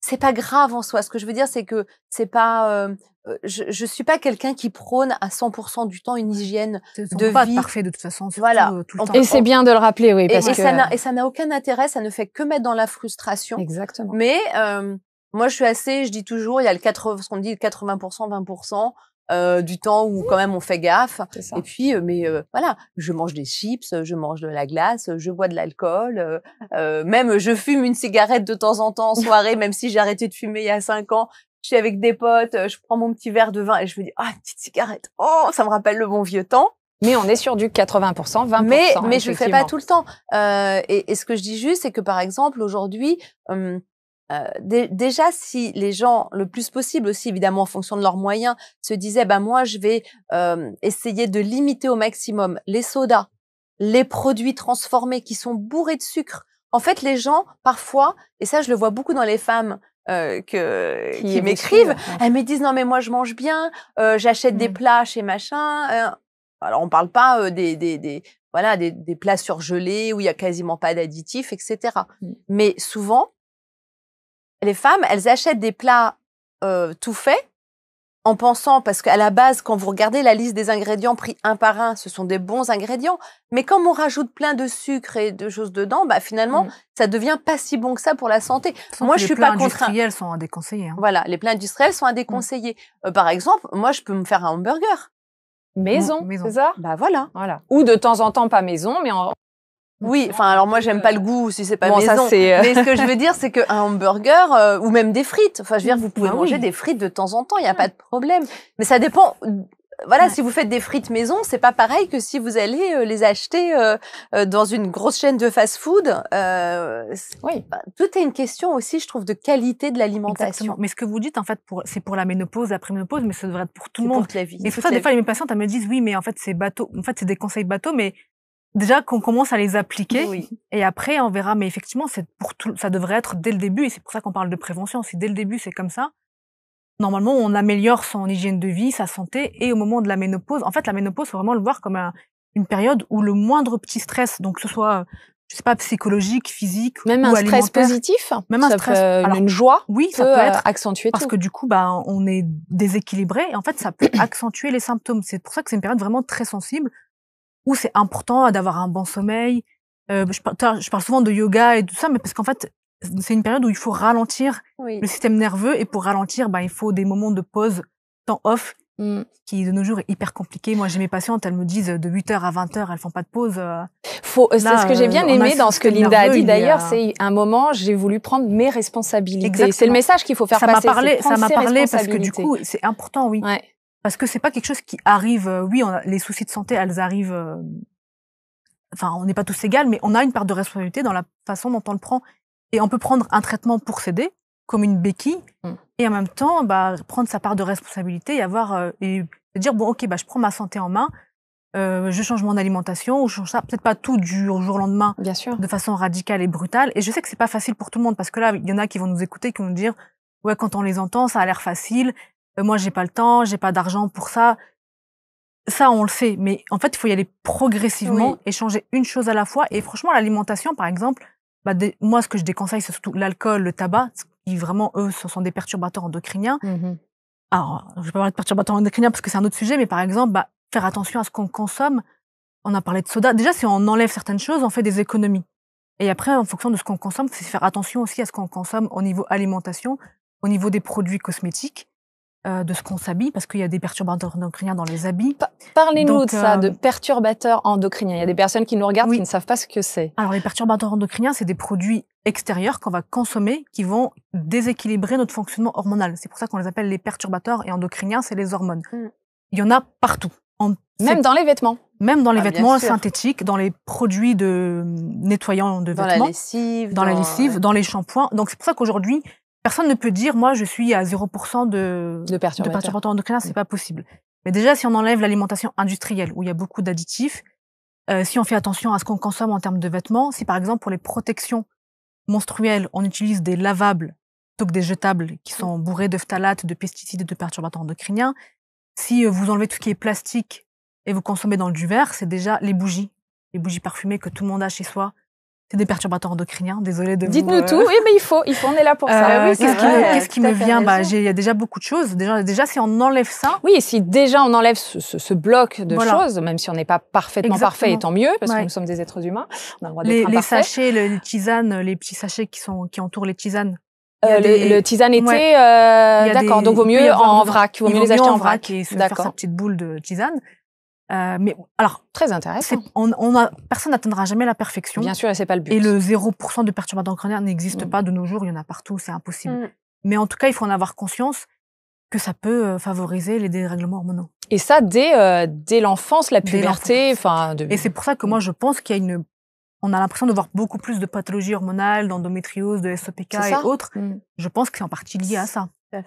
C'est pas grave en soi. Ce que je veux dire, c'est que c'est pas, euh, euh, je, je suis pas quelqu'un qui prône à 100% du temps une hygiène de vie. parfaite de toute façon. Voilà. Euh, le Et c'est bien de le rappeler, oui. et, ça et, ça n'a aucun intérêt. Ça ne fait que mettre dans la frustration. Exactement. Mais moi, je suis assez, je dis toujours, il y a le 80, ce qu'on dit, 80%, 20%. Euh, du temps où quand même on fait gaffe. Et puis, euh, mais euh, voilà, je mange des chips, je mange de la glace, je bois de l'alcool, ah. même je fume une cigarette de temps en temps en soirée, même si j'ai arrêté de fumer il y a cinq ans. Je suis avec des potes, je prends mon petit verre de vin et je me dis ah une petite cigarette, oh ça me rappelle le bon vieux temps. Mais on est sur du 80%, 20%. Mais, mais je ne fais pas tout le temps. et, ce que je dis juste, c'est que par exemple, aujourd'hui, euh, déjà, si les gens, le plus possible aussi, évidemment, en fonction de leurs moyens, se disaient, ben moi, je vais euh, essayer de limiter au maximum les sodas, les produits transformés qui sont bourrés de sucre. En fait, les gens, parfois, et ça, je le vois beaucoup dans les femmes euh, qui, m'écrivent, elles me disent, non, mais moi, je mange bien, j'achète des mmh. plats chez machin. alors, on parle pas des, voilà, des, plats surgelés où il y a quasiment pas d'additifs, etc. Mmh. Mais souvent, les femmes, elles achètent des plats euh, tout faits en pensant, parce qu'à la base, quand vous regardez la liste des ingrédients pris un par un, ce sont des bons ingrédients, mais quand on rajoute plein de sucre et de choses dedans, bah finalement, mm. ça devient pas si bon que ça pour la santé. Moi, je suis pas contre. Les plats industriels sont indéconseillés. Hein. Voilà, les plats industriels sont à mm. déconseiller. Euh, par exemple, moi, je peux me faire un hamburger. Maison, c'est ça Bah voilà. voilà. Ou de temps en temps pas maison, mais en, oui, enfin alors moi j'aime pas le goût si c'est pas maison. Ça, euh, mais ce que je veux dire c'est qu'un hamburger euh, ou même des frites, enfin je veux dire vous pouvez ah manger des frites de temps en temps, il y a ah. pas de problème. Mais ça dépend euh, voilà, si vous faites des frites maison, c'est pas pareil que si vous allez les acheter dans une grosse chaîne de fast-food. oui. tout est une question aussi, je trouve, de qualité de l'alimentation. Mais ce que vous dites, en fait, c'est pour la ménopause, la pré-ménopause, mais ça devrait être pour tout le monde. la vie. Et c'est ça, des fois, les patientes, elles me disent, oui, mais en fait, c'est bateau. En fait, c'est des conseils bateaux, mais déjà qu'on commence à les appliquer oui. et après on verra mais effectivement c'est pour tout, ça devrait être dès le début et c'est pour ça qu'on parle de prévention si dès le début c'est comme ça normalement on améliore son hygiène de vie sa santé et au moment de la ménopause en fait la ménopause faut vraiment le voir comme une période où le moindre petit stress donc que ce soit je sais pas psychologique physique même un stress positif même stress une joie oui ça peut être accentué parce que du coup bah on est déséquilibré et en fait ça peut *clears throat* accentuer les symptômes c'est pour ça que c'est une période vraiment très sensible où c'est important d'avoir un bon sommeil. Euh, je, parle, je, parle souvent de yoga et tout ça, mais parce qu'en fait, c'est une période où il faut ralentir le système nerveux et pour ralentir, bah, il faut des moments de pause, temps off, mmh. qui de nos jours est hyper compliqué. Moi, j'ai mes patientes, elles me disent de 8h à 20h, elles font pas de pause. Euh. Faut, euh, c'est ce que j'ai bien aimé dans ce que Linda a dit d'ailleurs, euh, c'est un moment, j'ai voulu prendre mes responsabilités. C'est le message qu'il faut faire ça passer. Parlé, ça m'a parlé parce que du coup, c'est important, oui parce que c'est pas quelque chose qui arrive. Euh, oui, on a, les soucis de santé, elles arrivent. Euh, enfin, on n'est pas tous égaux, mais on a une part de responsabilité dans la façon dont on le prend. Et on peut prendre un traitement pour s'aider, comme une béquille, mm. et en même temps, bah, prendre sa part de responsabilité et avoir euh, et dire bon, ok, bah, je prends ma santé en main. je change mon alimentation, ou je change ça, peut-être pas tout du jour au lendemain, Bien sûr. de façon radicale et brutale. Et je sais que c'est pas facile pour tout le monde parce que là, il y en a qui vont nous écouter, qui vont nous dire ouais, quand on les entend, ça a l'air facile, euh, moi j'ai pas le temps, j'ai pas d'argent pour ça. Ça, on le sait, mais en fait, il faut y aller progressivement, et changer une chose à la fois. Et franchement, l'alimentation, par exemple, bah, moi, ce que je déconseille, c'est surtout l'alcool, le tabac, qui vraiment, eux, ce sont des perturbateurs endocriniens. Mmh Alors, je vais pas parler de perturbateurs endocriniens parce que c'est un autre sujet, mais par exemple, bah, faire attention à ce qu'on consomme. On a parlé de soda. Déjà, si on enlève certaines choses, on fait des économies. Et après, en fonction de ce qu'on consomme, c'est faire attention aussi à ce qu'on consomme au niveau alimentation, au niveau des produits cosmétiques. Euh, de ce qu'on s'habille, parce qu'il y a des perturbateurs endocriniens dans les habits. Parlez-nous de ça, euh, de perturbateurs endocriniens. Il y a des personnes qui nous regardent qui ne savent pas ce que c'est. Alors les perturbateurs endocriniens, c'est des produits extérieurs qu'on va consommer qui vont déséquilibrer notre fonctionnement hormonal. C'est pour ça qu'on les appelle les perturbateurs et endocriniens, c'est les hormones. Hmm. Il y en a partout. Même dans les vêtements. Même dans les ah, vêtements synthétiques, dans les produits de euh, nettoyants de vêtements, dans la lessive, dans... la lessive, dans les shampoings. Donc c'est pour ça qu'aujourd'hui, personne ne peut dire, moi, je suis à 0% de, de perturbateurs endocriniens, c'est pas possible. Mais déjà, si on enlève l'alimentation industrielle, où il y a beaucoup d'additifs, euh, si on fait attention à ce qu'on consomme en termes de vêtements, si par exemple pour les protections menstruelles, on utilise des lavables plutôt que des jetables qui sont bourrés de phtalates, de pesticides et de perturbateurs endocriniens, si euh, vous enlevez tout ce qui est plastique et vous consommez dans le verre, c'est déjà les bougies, les bougies parfumées que tout le monde a chez soi, c'est des perturbateurs endocriniens. désolé de Dites-nous tout. Euh. Oui, mais il faut, il faut, on est là pour euh, ça. Qu'est-ce ah qui, me, vient bah, Il y a déjà beaucoup de choses. Déjà, déjà, si on enlève ça. Oui, et si déjà on enlève ce, ce, ce bloc de choses, même si on n'est pas parfaitement parfait, et tant mieux, parce que nous sommes des êtres humains, on a le droit d'être Les, les sachets, les tisanes, les petits sachets qui, sont, qui entourent les tisanes, euh, le, le, tisane était. euh, d'accord. Donc vaut mieux en vrac, vaut mieux les acheter en vrac, et se faire sa petite boule de tisane. Euh, mais alors, très intéressant. On, on personne n'atteindra jamais la perfection. Bien sûr, et c'est pas le but. Et le 0% de perturbateurs crâniens n'existe mm. pas de nos jours. Il y en a partout, c'est impossible. Mm. Mais en tout cas, il faut en avoir conscience que ça peut euh, favoriser les dérèglements hormonaux. Et ça, dès, euh, dès l'enfance, la puberté, enfin. Et c'est pour ça que mm. moi, je pense qu'il y a une. On a l'impression de voir beaucoup plus de pathologies hormonales, d'endométriose, de SOPK e et autres. Je pense que c'est en partie lié à ça. Tout à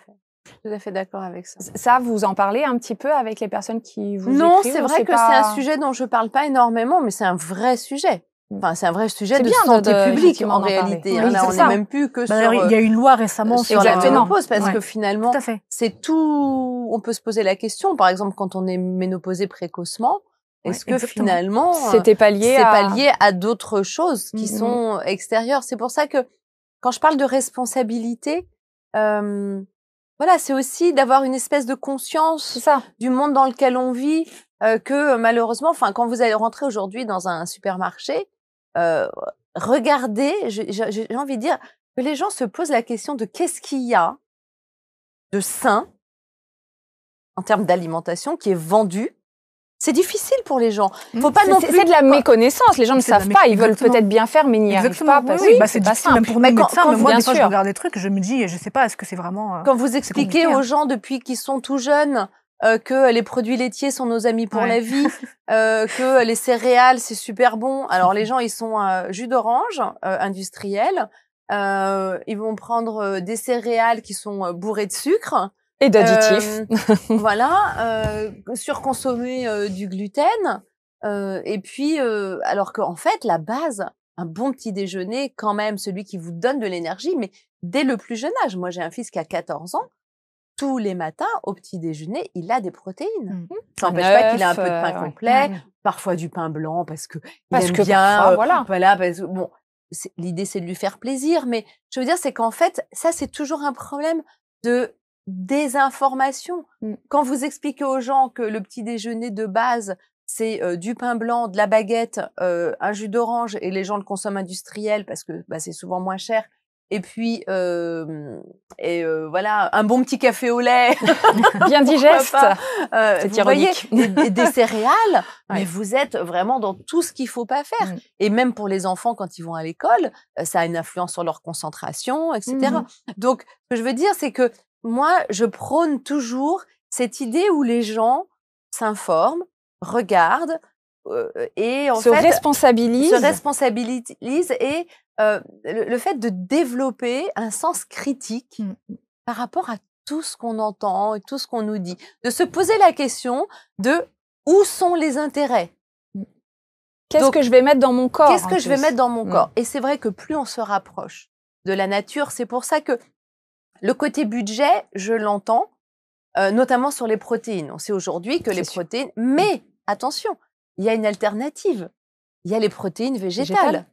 tout à fait d'accord avec ça. Ça, vous en parlez un petit peu avec les personnes qui vous Non, c'est vrai que c'est un sujet dont je parle pas énormément, mais c'est un vrai sujet. Hmm. Enfin, c'est un vrai sujet de santé publique en, réalité. Hein, on Là, on même plus que bah Il y a une loi récemment euh, sur la ménopause parce que finalement, c'est tout. On peut se poser la question, par exemple, quand on est ménopausé précocement, est-ce que finalement euh, c'était pas lié à... pas lié à d'autres choses qui mm, mm. sont extérieures C'est pour ça que quand je parle de responsabilité, euh, voilà, c'est aussi d'avoir une espèce de conscience du monde dans lequel on vit, euh, que euh, malheureusement, enfin, quand vous allez rentrer aujourd'hui dans un supermarché, euh, regardez, j'ai envie de dire que les gens se posent la question de qu'est-ce qu'il y a de sain en termes d'alimentation qui est vendu c'est difficile pour les gens. Mm. Faut pas non plus. C'est de la méconnaissance. Les gens ne savent pas. Ils veulent peut-être bien faire, mais n'y arrivent pas. Parce oui, bah c'est pas Même pour médecins, moi, des fois, je regarde des trucs, je me dis, je sais pas, est-ce que c'est vraiment. Euh, quand vous expliquez aux hein. gens depuis qu'ils sont tout jeunes euh, que euh, les produits laitiers sont nos amis pour la vie, *laughs* que les céréales c'est super bon. Alors les mhm. gens ils sont jus d'orange industriel, ils vont prendre des céréales qui sont bourrées de sucre. Et d'additifs. Euh, *laughs* voilà, euh, surconsommer euh, du gluten. et puis, alors qu'en fait, la base, un bon petit déjeuner, quand même, celui qui vous donne de l'énergie, mais dès le plus jeune âge. Moi, j'ai un fils qui a 14 ans. Tous les matins, au petit déjeuner, il a des protéines. Mmh. Ça n'empêche pas qu'il a un peu de pain complet, mmh. parfois du pain blanc parce que parce il aime bien. voilà. voilà bon, l'idée c'est de lui faire plaisir, mais je veux dire c'est qu'en fait, ça c'est toujours un problème de désinformation. Mmh. Quand vous expliquez aux gens que le petit déjeuner de base, c'est euh, du pain blanc, de la baguette, euh, un jus d'orange, et les gens le consomment industriel parce que bah, c'est souvent moins cher. Et puis, euh, et voilà, un bon petit café au lait, *laughs* bien *laughs* digeste. c'est des, céréales, *laughs* mais vous êtes vraiment dans tout ce qu'il faut pas faire. Mmh. Et même pour les enfants quand ils vont à l'école, ça a une influence sur leur concentration, etc. Mmh Donc, ce que je veux dire, c'est que moi, je prône toujours cette idée où les gens s'informent, regardent euh, et en se responsabilisent. se responsabilisent et euh, le, fait de développer un sens critique mmh. par rapport à tout ce qu'on entend et tout ce qu'on nous dit, de se poser la question de où sont les intérêts mmh. Qu'est-ce que je vais mettre dans mon corps Qu'est-ce que je vais mettre dans mon mmh. corps Et c'est vrai que plus on se rapproche de la nature, c'est pour ça que le côté budget, je l'entends, euh, notamment sur les protéines. On sait aujourd'hui que les protéines, mmh mais attention, il y a une alternative. Il y a les protéines végétales.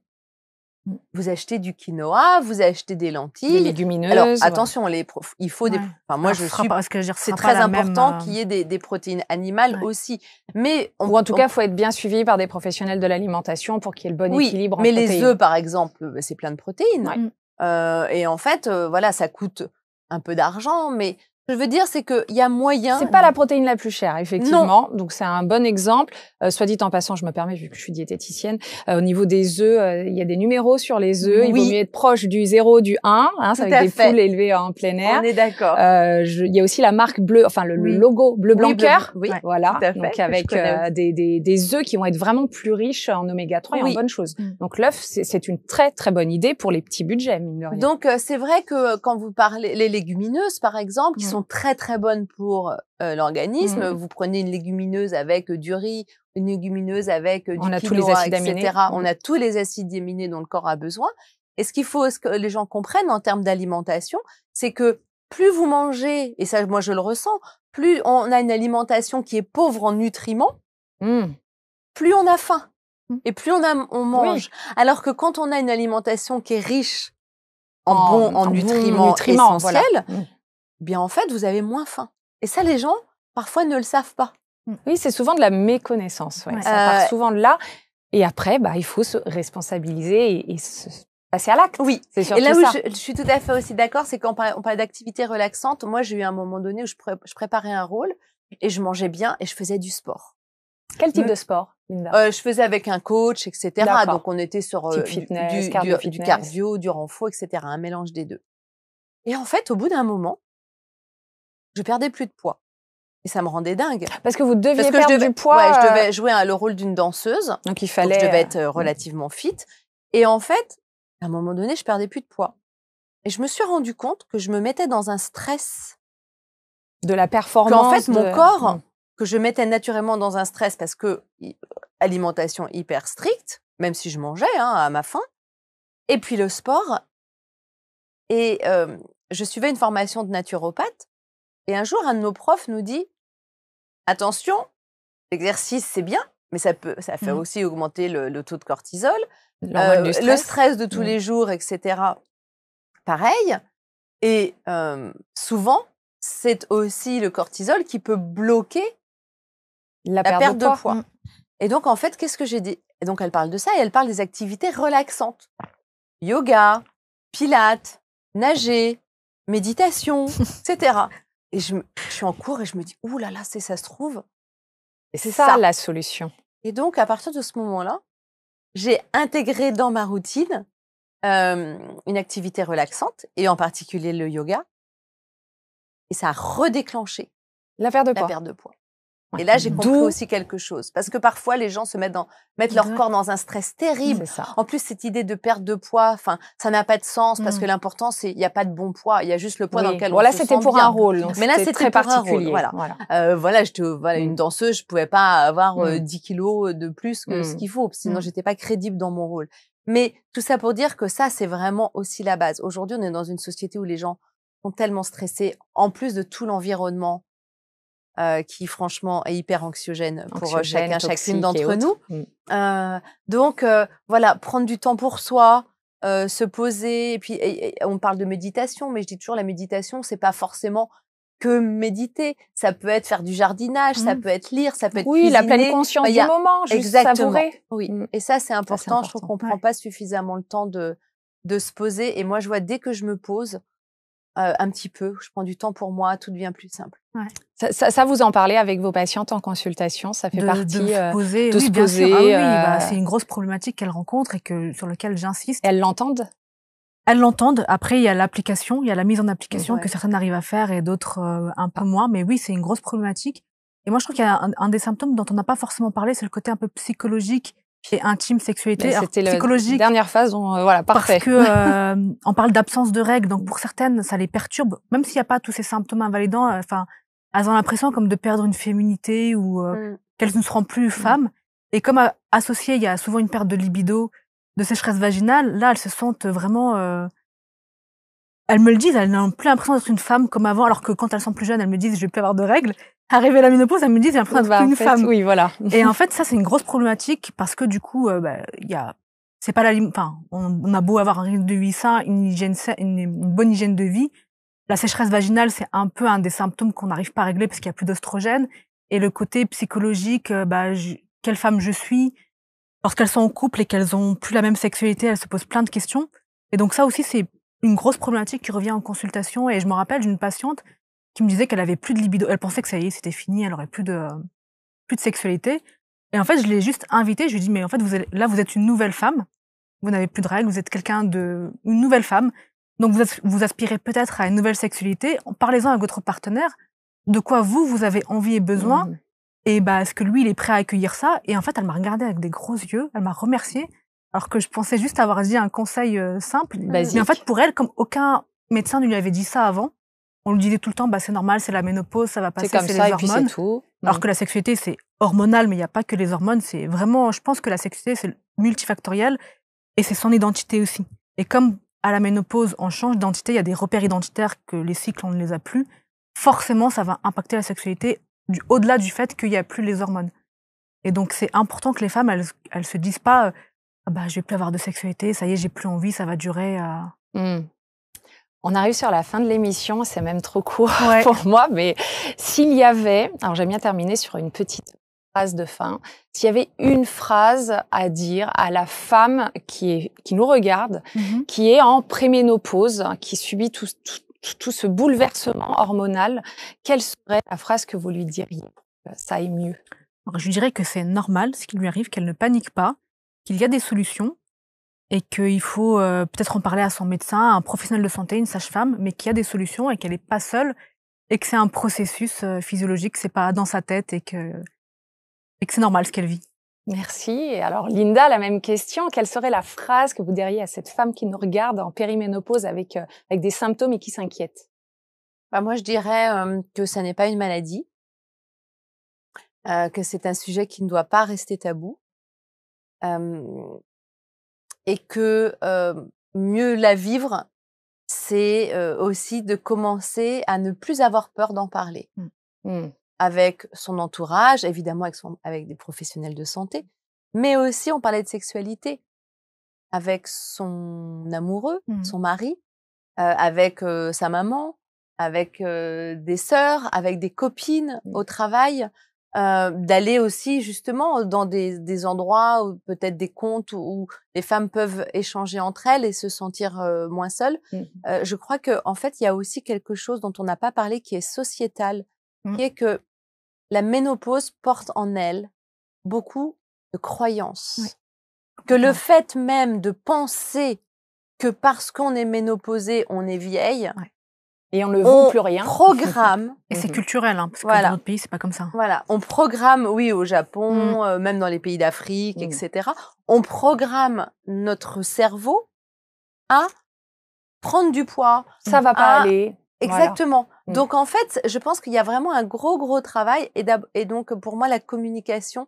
Mmh. Vous achetez du quinoa, vous achetez des lentilles, des légumineuses. Alors attention, il faut des. je c'est très important euh qu'il y ait des, protéines animales aussi. Mais ou en tout cas, cas, faut être bien suivi par des professionnels de l'alimentation pour qu'il y ait le bon oui, équilibre. Mais les œufs, par exemple, bah, c'est plein de protéines. Mmh. Euh, et en fait, euh, voilà, ça coûte un peu d'argent, mais je veux dire, c'est qu'il y a moyen. C'est pas la protéine la plus chère, effectivement. Donc c'est un bon exemple. Euh, soit dit en passant, je me permets vu que je suis diététicienne. Euh, au niveau des œufs, euh, il y a des numéros sur les œufs. Oui. Il vaut mieux être proche du 0, du 1. Hein, ça avec des poules élevées en plein air. On est d'accord. Il y a aussi la marque bleue, enfin le, logo bleu blanc oui, Oui, voilà. Donc avec des, des, œufs qui vont être vraiment plus riches en oméga 3 et en bonnes choses. Mm. Donc l'œuf, c'est une très très bonne idée pour les petits budgets. Donc c'est vrai que quand vous parlez les légumineuses, par exemple, sont très très bonnes pour euh, l'organisme. Mmh. Vous prenez une légumineuse avec euh, du riz, une légumineuse avec euh, du on quinoa, tous les acides etc. Mmh. On a tous les acides aminés dont le corps a besoin. Et ce qu'il faut ce que les gens comprennent en termes d'alimentation, c'est que plus vous mangez, et ça moi je le ressens, plus on a une alimentation qui est pauvre en nutriments, mmh. plus on a faim et plus on, a, on mange. Alors que quand on a une alimentation qui est riche en, bon, en, nutriments, essentiels, bien en fait, vous avez moins faim. Et ça, les gens, parfois, ne le savent pas. Mmh. Oui, c'est souvent de la méconnaissance. Ça part euh, souvent de là. Et après, bah, il faut se responsabiliser et, se passer à l'acte. Oui, c'est Et là où Je, suis tout à fait aussi d'accord, c'est qu'on on d'activité relaxante, moi, j'ai eu un moment donné où je, préparais un rôle et je mangeais bien et je faisais du sport. Quel type mm. de sport, Linda euh, Je faisais avec un coach, etc. Donc, on était sur euh, du, cardio, du, du, cardio, du renfort, etc. Un mélange des deux. Et en fait, au bout d'un moment, je perdais plus de poids. Et ça me rendait dingue. Parce que vous deviez perdre du poids. je euh devais jouer le rôle d'une danseuse. Donc il fallait. je devais euh, être euh, mmh. relativement fit. Et en fait, à un moment donné, je perdais plus de poids. Et je me suis rendu compte que je me mettais dans un stress. De la performance. En fait, mon corps, mmh. que je mettais naturellement dans un stress parce que alimentation hyper stricte, même si je mangeais hein, à ma faim. Et puis le sport. Et je suivais une formation de naturopathe et un jour, un de nos profs nous dit attention, l'exercice c'est bien, mais ça peut, ça fait mmh. aussi augmenter le, taux de cortisol, euh, le stress de tous mmh. les jours, etc. Pareil. Et souvent, c'est aussi le cortisol qui peut bloquer la, perte, de, poids. Mmh. Et donc, en fait, qu'est-ce que j'ai dit Et donc, elle parle de ça et elle parle des activités relaxantes yoga, pilates, nager, méditation, etc. Et je, je, suis en cours et je me dis, ouh là là, c'est ça se trouve. Et c'est ça, la solution. Et donc, à partir de ce moment-là, j'ai intégré dans ma routine euh, une activité relaxante et en particulier le yoga. Et ça a redéclenché. La de poids. La perte de poids. Et là, j'ai compris aussi quelque chose. Parce que parfois, les gens se mettent dans, leur corps dans un stress terrible. En plus, cette idée de perte de poids, enfin, ça n'a pas de sens parce mm. que l'important, c'est, il n'y a pas de bon poids. Il y a juste le poids dans lequel on se c'était pour un rôle. Mais là, c'est très particulier. Rôle, voilà. Voilà. Euh, une mm. danseuse, je ne pouvais pas avoir 10 euh, mm. kilos de plus que ce qu'il faut. Sinon, j'étais pas crédible dans mon rôle. Mais tout ça pour dire que ça, c'est vraiment aussi la base. Aujourd'hui, on est dans une société où les gens sont tellement stressés, en plus de tout l'environnement euh, qui franchement est hyper anxiogène, pour euh, chacun, chacune d'entre nous. Mm. Euh, donc voilà, prendre du temps pour soi, se poser. Et puis, on parle de méditation, mais je dis toujours la méditation, c'est pas forcément que méditer. Ça peut être faire du jardinage, ça mm. peut être lire, ça peut être oui, la pleine conscience bah, du moment, juste Exactement. savourer. Oui. Mm. Et ça, c'est important. Je trouve qu'on prend pas suffisamment le temps de de se poser. Et moi, je vois dès que je me pose, euh, un petit peu, je prends du temps pour moi, tout devient plus simple. Ça, vous en parlez avec vos patientes en consultation, ça fait partie de se euh, ah poser. oui, bah, euh, c'est une grosse problématique qu'elles rencontrent et que sur laquelle j'insiste. Elles l'entendent. Elles l'entendent. Après, il y a l'application, il y a la mise en application que certaines arrivent à faire et d'autres un peu moins. Mais oui, c'est une grosse problématique. Et moi, je trouve qu'il y a un, des symptômes dont on n'a pas forcément parlé, c'est le côté un peu psychologique qui est intime, sexualité, psychologique. dernière phase, euh, voilà, parfait. Parce que euh, on parle d'absence de règles, donc pour certaines, ça les perturbe, même s'il n'y a pas tous ces symptômes invalidants. Euh, enfin, elles ont l'impression comme de perdre une féminité ou mm. qu'elles ne seront plus mm. femmes. Et comme associé, il y a souvent une perte de libido, de sécheresse vaginale. Là, elles se sentent vraiment. elles me le disent, elles n'ont plus l'impression d'être une femme comme avant, alors que quand elles sont plus jeunes, elles me disent, je vais plus avoir de règles arrivé à la ménopause, elle me dit, j'ai l'impression d'être une femme. Oui, voilà. et en fait, ça, c'est une grosse problématique parce que du coup, euh, bah, il y a, c'est pas la enfin, on, a beau avoir un rythme de vie sain, une bonne hygiène de vie. La sécheresse vaginale, c'est un peu un des symptômes qu'on n'arrive pas à régler parce qu'il y a plus d'ostrogène. Et le côté psychologique, euh, bah, quelle femme je suis, lorsqu'elles sont en couple et qu'elles ont plus la même sexualité, elles se posent plein de questions. Et donc ça aussi, c'est une grosse problématique qui revient en consultation. Et je me rappelle d'une patiente qui me disait qu'elle avait plus de libido. Elle pensait que ça y est, c'était fini, elle aurait plus de, plus de sexualité. Et en fait, je l'ai juste invitée. Je lui ai dit, mais en fait, vous là, vous êtes une nouvelle femme. Vous n'avez plus de règles. Vous êtes quelqu'un de, une nouvelle femme. Donc, vous, vous aspirez peut-être à une nouvelle sexualité. En Parlez-en avec votre partenaire de quoi vous, vous avez envie et besoin. Mmh. Et bah, est-ce que lui, il est prêt à accueillir ça? Et en fait, elle m'a regardée avec des gros yeux. Elle m'a remerciée. Alors que je pensais juste avoir dit un conseil euh, simple. Mais en fait, pour elle, comme aucun médecin ne lui avait dit ça avant, on lui disait tout le temps, bah, c'est normal, c'est la ménopause, ça va passer, c'est les hormones. Alors mm. que la sexualité, c'est hormonal, mais il n'y a pas que les hormones. C'est vraiment, je pense que la sexualité, c'est multifactoriel et c'est son identité aussi. Et comme à la ménopause, on change d'identité, il y a des repères identitaires que les cycles, on ne les a plus. Forcément, ça va impacter la sexualité au-delà du fait qu'il n'y a plus les hormones. Et donc, c'est important que les femmes, elles, elles se disent pas, ah bah, je vais plus avoir de sexualité, ça y est, j'ai plus envie, ça va durer. Mm. On arrive sur la fin de l'émission, c'est même trop court *laughs* pour moi, mais s'il y avait, alors j'aime bien terminer sur une petite phrase de fin, s'il y avait une phrase à dire à la femme qui, est, qui nous regarde, mhm. qui est en préménopause, qui subit tout, tout, tout, ce bouleversement hormonal, quelle serait la phrase que vous lui diriez Ça est mieux. Alors, je dirais que c'est normal ce qui lui arrive, qu'elle ne panique pas, qu'il y a des solutions et qu'il faut euh, peut-être en parler à son médecin, à un professionnel de santé, une sage-femme, mais qu'il y a des solutions et qu'elle n'est pas seule et que c'est un processus euh, physiologique, c'est pas dans sa tête et que, et que c'est normal ce qu'elle vit. Merci. alors Linda, la même question. Quelle serait la phrase que vous diriez à cette femme qui nous regarde en périménopause avec, euh, avec des symptômes et qui s'inquiète bah, Moi, je dirais euh, que ce n'est pas une maladie, que c'est un sujet qui ne doit pas rester tabou et que euh, mieux la vivre, c'est euh, aussi de commencer à ne plus avoir peur d'en parler mmh. Mmh. avec son entourage, évidemment avec, des professionnels de santé, mais aussi on parlait de sexualité avec son amoureux, mmh. son mari, euh, avec sa maman, avec des sœurs, avec des copines au travail, euh, d'aller aussi justement dans des, endroits ou peut-être des comptes où, les femmes peuvent échanger entre elles et se sentir euh, moins seules. Mmh euh, je crois que en fait, il y a aussi quelque chose dont on n'a pas parlé qui est sociétal, mmh. qui est que la ménopause porte en elle beaucoup de croyances. Que le fait même de penser que parce qu'on est ménopausé, on est vieille, et on ne plus rien. On Programme. *laughs* Et c'est mhm. culturel, hein, parce que dans d'autres pays, c'est pas comme ça. Voilà. On programme, oui, au Japon, mhm. euh, même dans les pays d'Afrique, mhm. etc. On programme notre cerveau à prendre du poids. Ça va pas aller. Exactement. Donc, en fait, je pense qu'il y a vraiment un gros, gros travail. et donc, pour moi, la communication,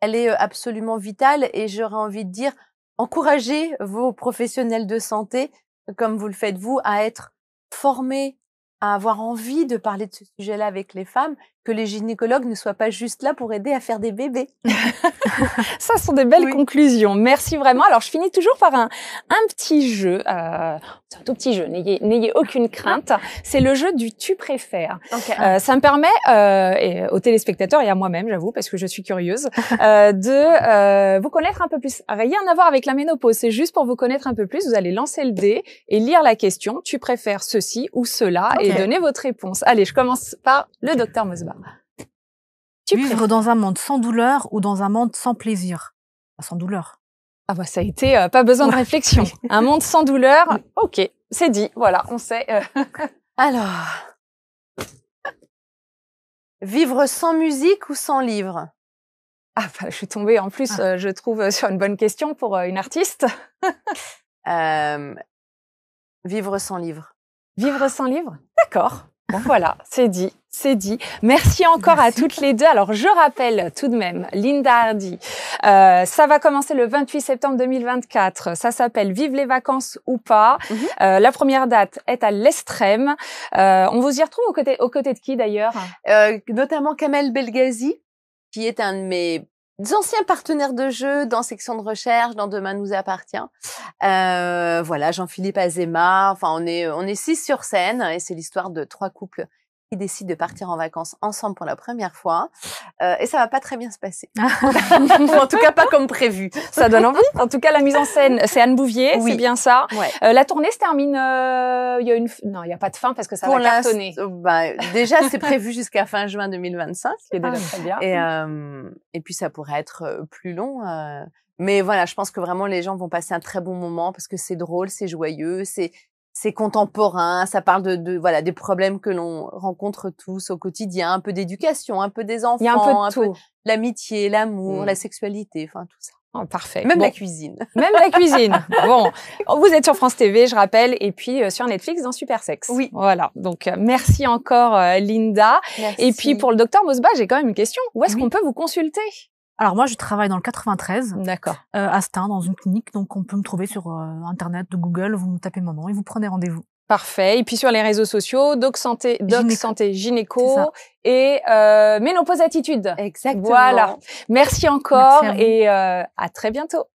elle est euh, absolument vitale. Et j'aurais envie de dire, encouragez vos professionnels de santé, comme vous le faites vous, à être formé à avoir envie de parler de ce sujet-là avec les femmes, que les gynécologues ne soient pas juste là pour aider à faire des bébés. *laughs* Ça sont des belles conclusions. Merci vraiment. Alors, je finis toujours par un, petit jeu. c'est euh, un tout petit jeu, n'ayez aucune crainte. C'est le jeu du tu préfères. Euh, ça me permet, euh, et aux téléspectateurs et à moi-même, j'avoue, parce que je suis curieuse, *laughs* de vous connaître un peu plus. Rien à voir avec la ménopause, c'est juste pour vous connaître un peu plus. Vous allez lancer le dé et lire la question. Tu préfères ceci ou cela et donner votre réponse. Allez, je commence par le docteur Mosba. Tu Vivre dans un monde sans douleur ou dans un monde sans plaisir Sans douleur. Ah bah ça a été euh, pas besoin de réflexion. *laughs* un monde sans douleur, ok, c'est dit, voilà, on sait. Euh. *laughs* Alors, vivre sans musique ou sans livre Ah bah, je suis tombée en plus, ah. euh, je trouve, sur une bonne question pour une artiste. *laughs* vivre sans livre. Vivre sans livre D'accord. Bon, voilà, c'est dit, c'est dit. Merci encore à toutes les deux. Alors, je rappelle tout de même, Linda Hardy, euh, ça va commencer le 28 septembre 2024. Ça s'appelle Vive les vacances ou pas. Mhm. Euh, la première date est à l'extrême. Euh, on vous y retrouve aux côtés, aux côtés de qui d'ailleurs euh, Notamment Kamel Belgazi, qui est un de mes anciens partenaires de jeu dans section de recherche, dans Demain nous appartient. Euh, voilà, Jean-Philippe Azema. Enfin, on est on est six sur scène et c'est l'histoire de trois couples qui décident de partir en vacances ensemble pour la première fois euh, et ça va pas très bien se passer. Ah. *laughs* en tout cas pas comme prévu. Ça donne envie. En tout cas la mise en scène, c'est Anne Bouvier, oui. c'est bien ça. Euh, la tournée se termine. Euh, il y a une non, il n'y a pas de fin parce que ça pour va cartonner. Bah, déjà c'est prévu jusqu'à fin juin 2025. C'est déjà ah. très bien. Et, et puis ça pourrait être plus long. mais voilà, je pense que vraiment les gens vont passer un très bon moment parce que c'est drôle, c'est joyeux, c'est c'est contemporain, ça parle de, de, voilà des problèmes que l'on rencontre tous au quotidien, un peu d'éducation, un peu des enfants, un peu, l'amitié, l'amour, mm. la sexualité, enfin tout ça. Oh, parfait. Même la cuisine. *laughs* Même la cuisine. bon, vous êtes sur France TV, je rappelle, et puis euh, sur Netflix dans Super Sex. Oui. Voilà. Donc euh, merci encore euh, Linda. Et puis pour le docteur Mosba, j'ai quand même une question. Où est-ce qu'on peut vous consulter alors moi, je travaille dans le 93. D'accord. Euh, à Stein, dans une clinique. Donc on peut me trouver sur euh, Internet, de Google. Vous me tapez mon nom et vous prenez rendez-vous. Parfait. Et puis sur les réseaux sociaux, Doc Santé, Doc gynéco. Santé Gynéco et euh, Ménopause Attitude. Exactement. Voilà. Merci encore et euh, à très bientôt.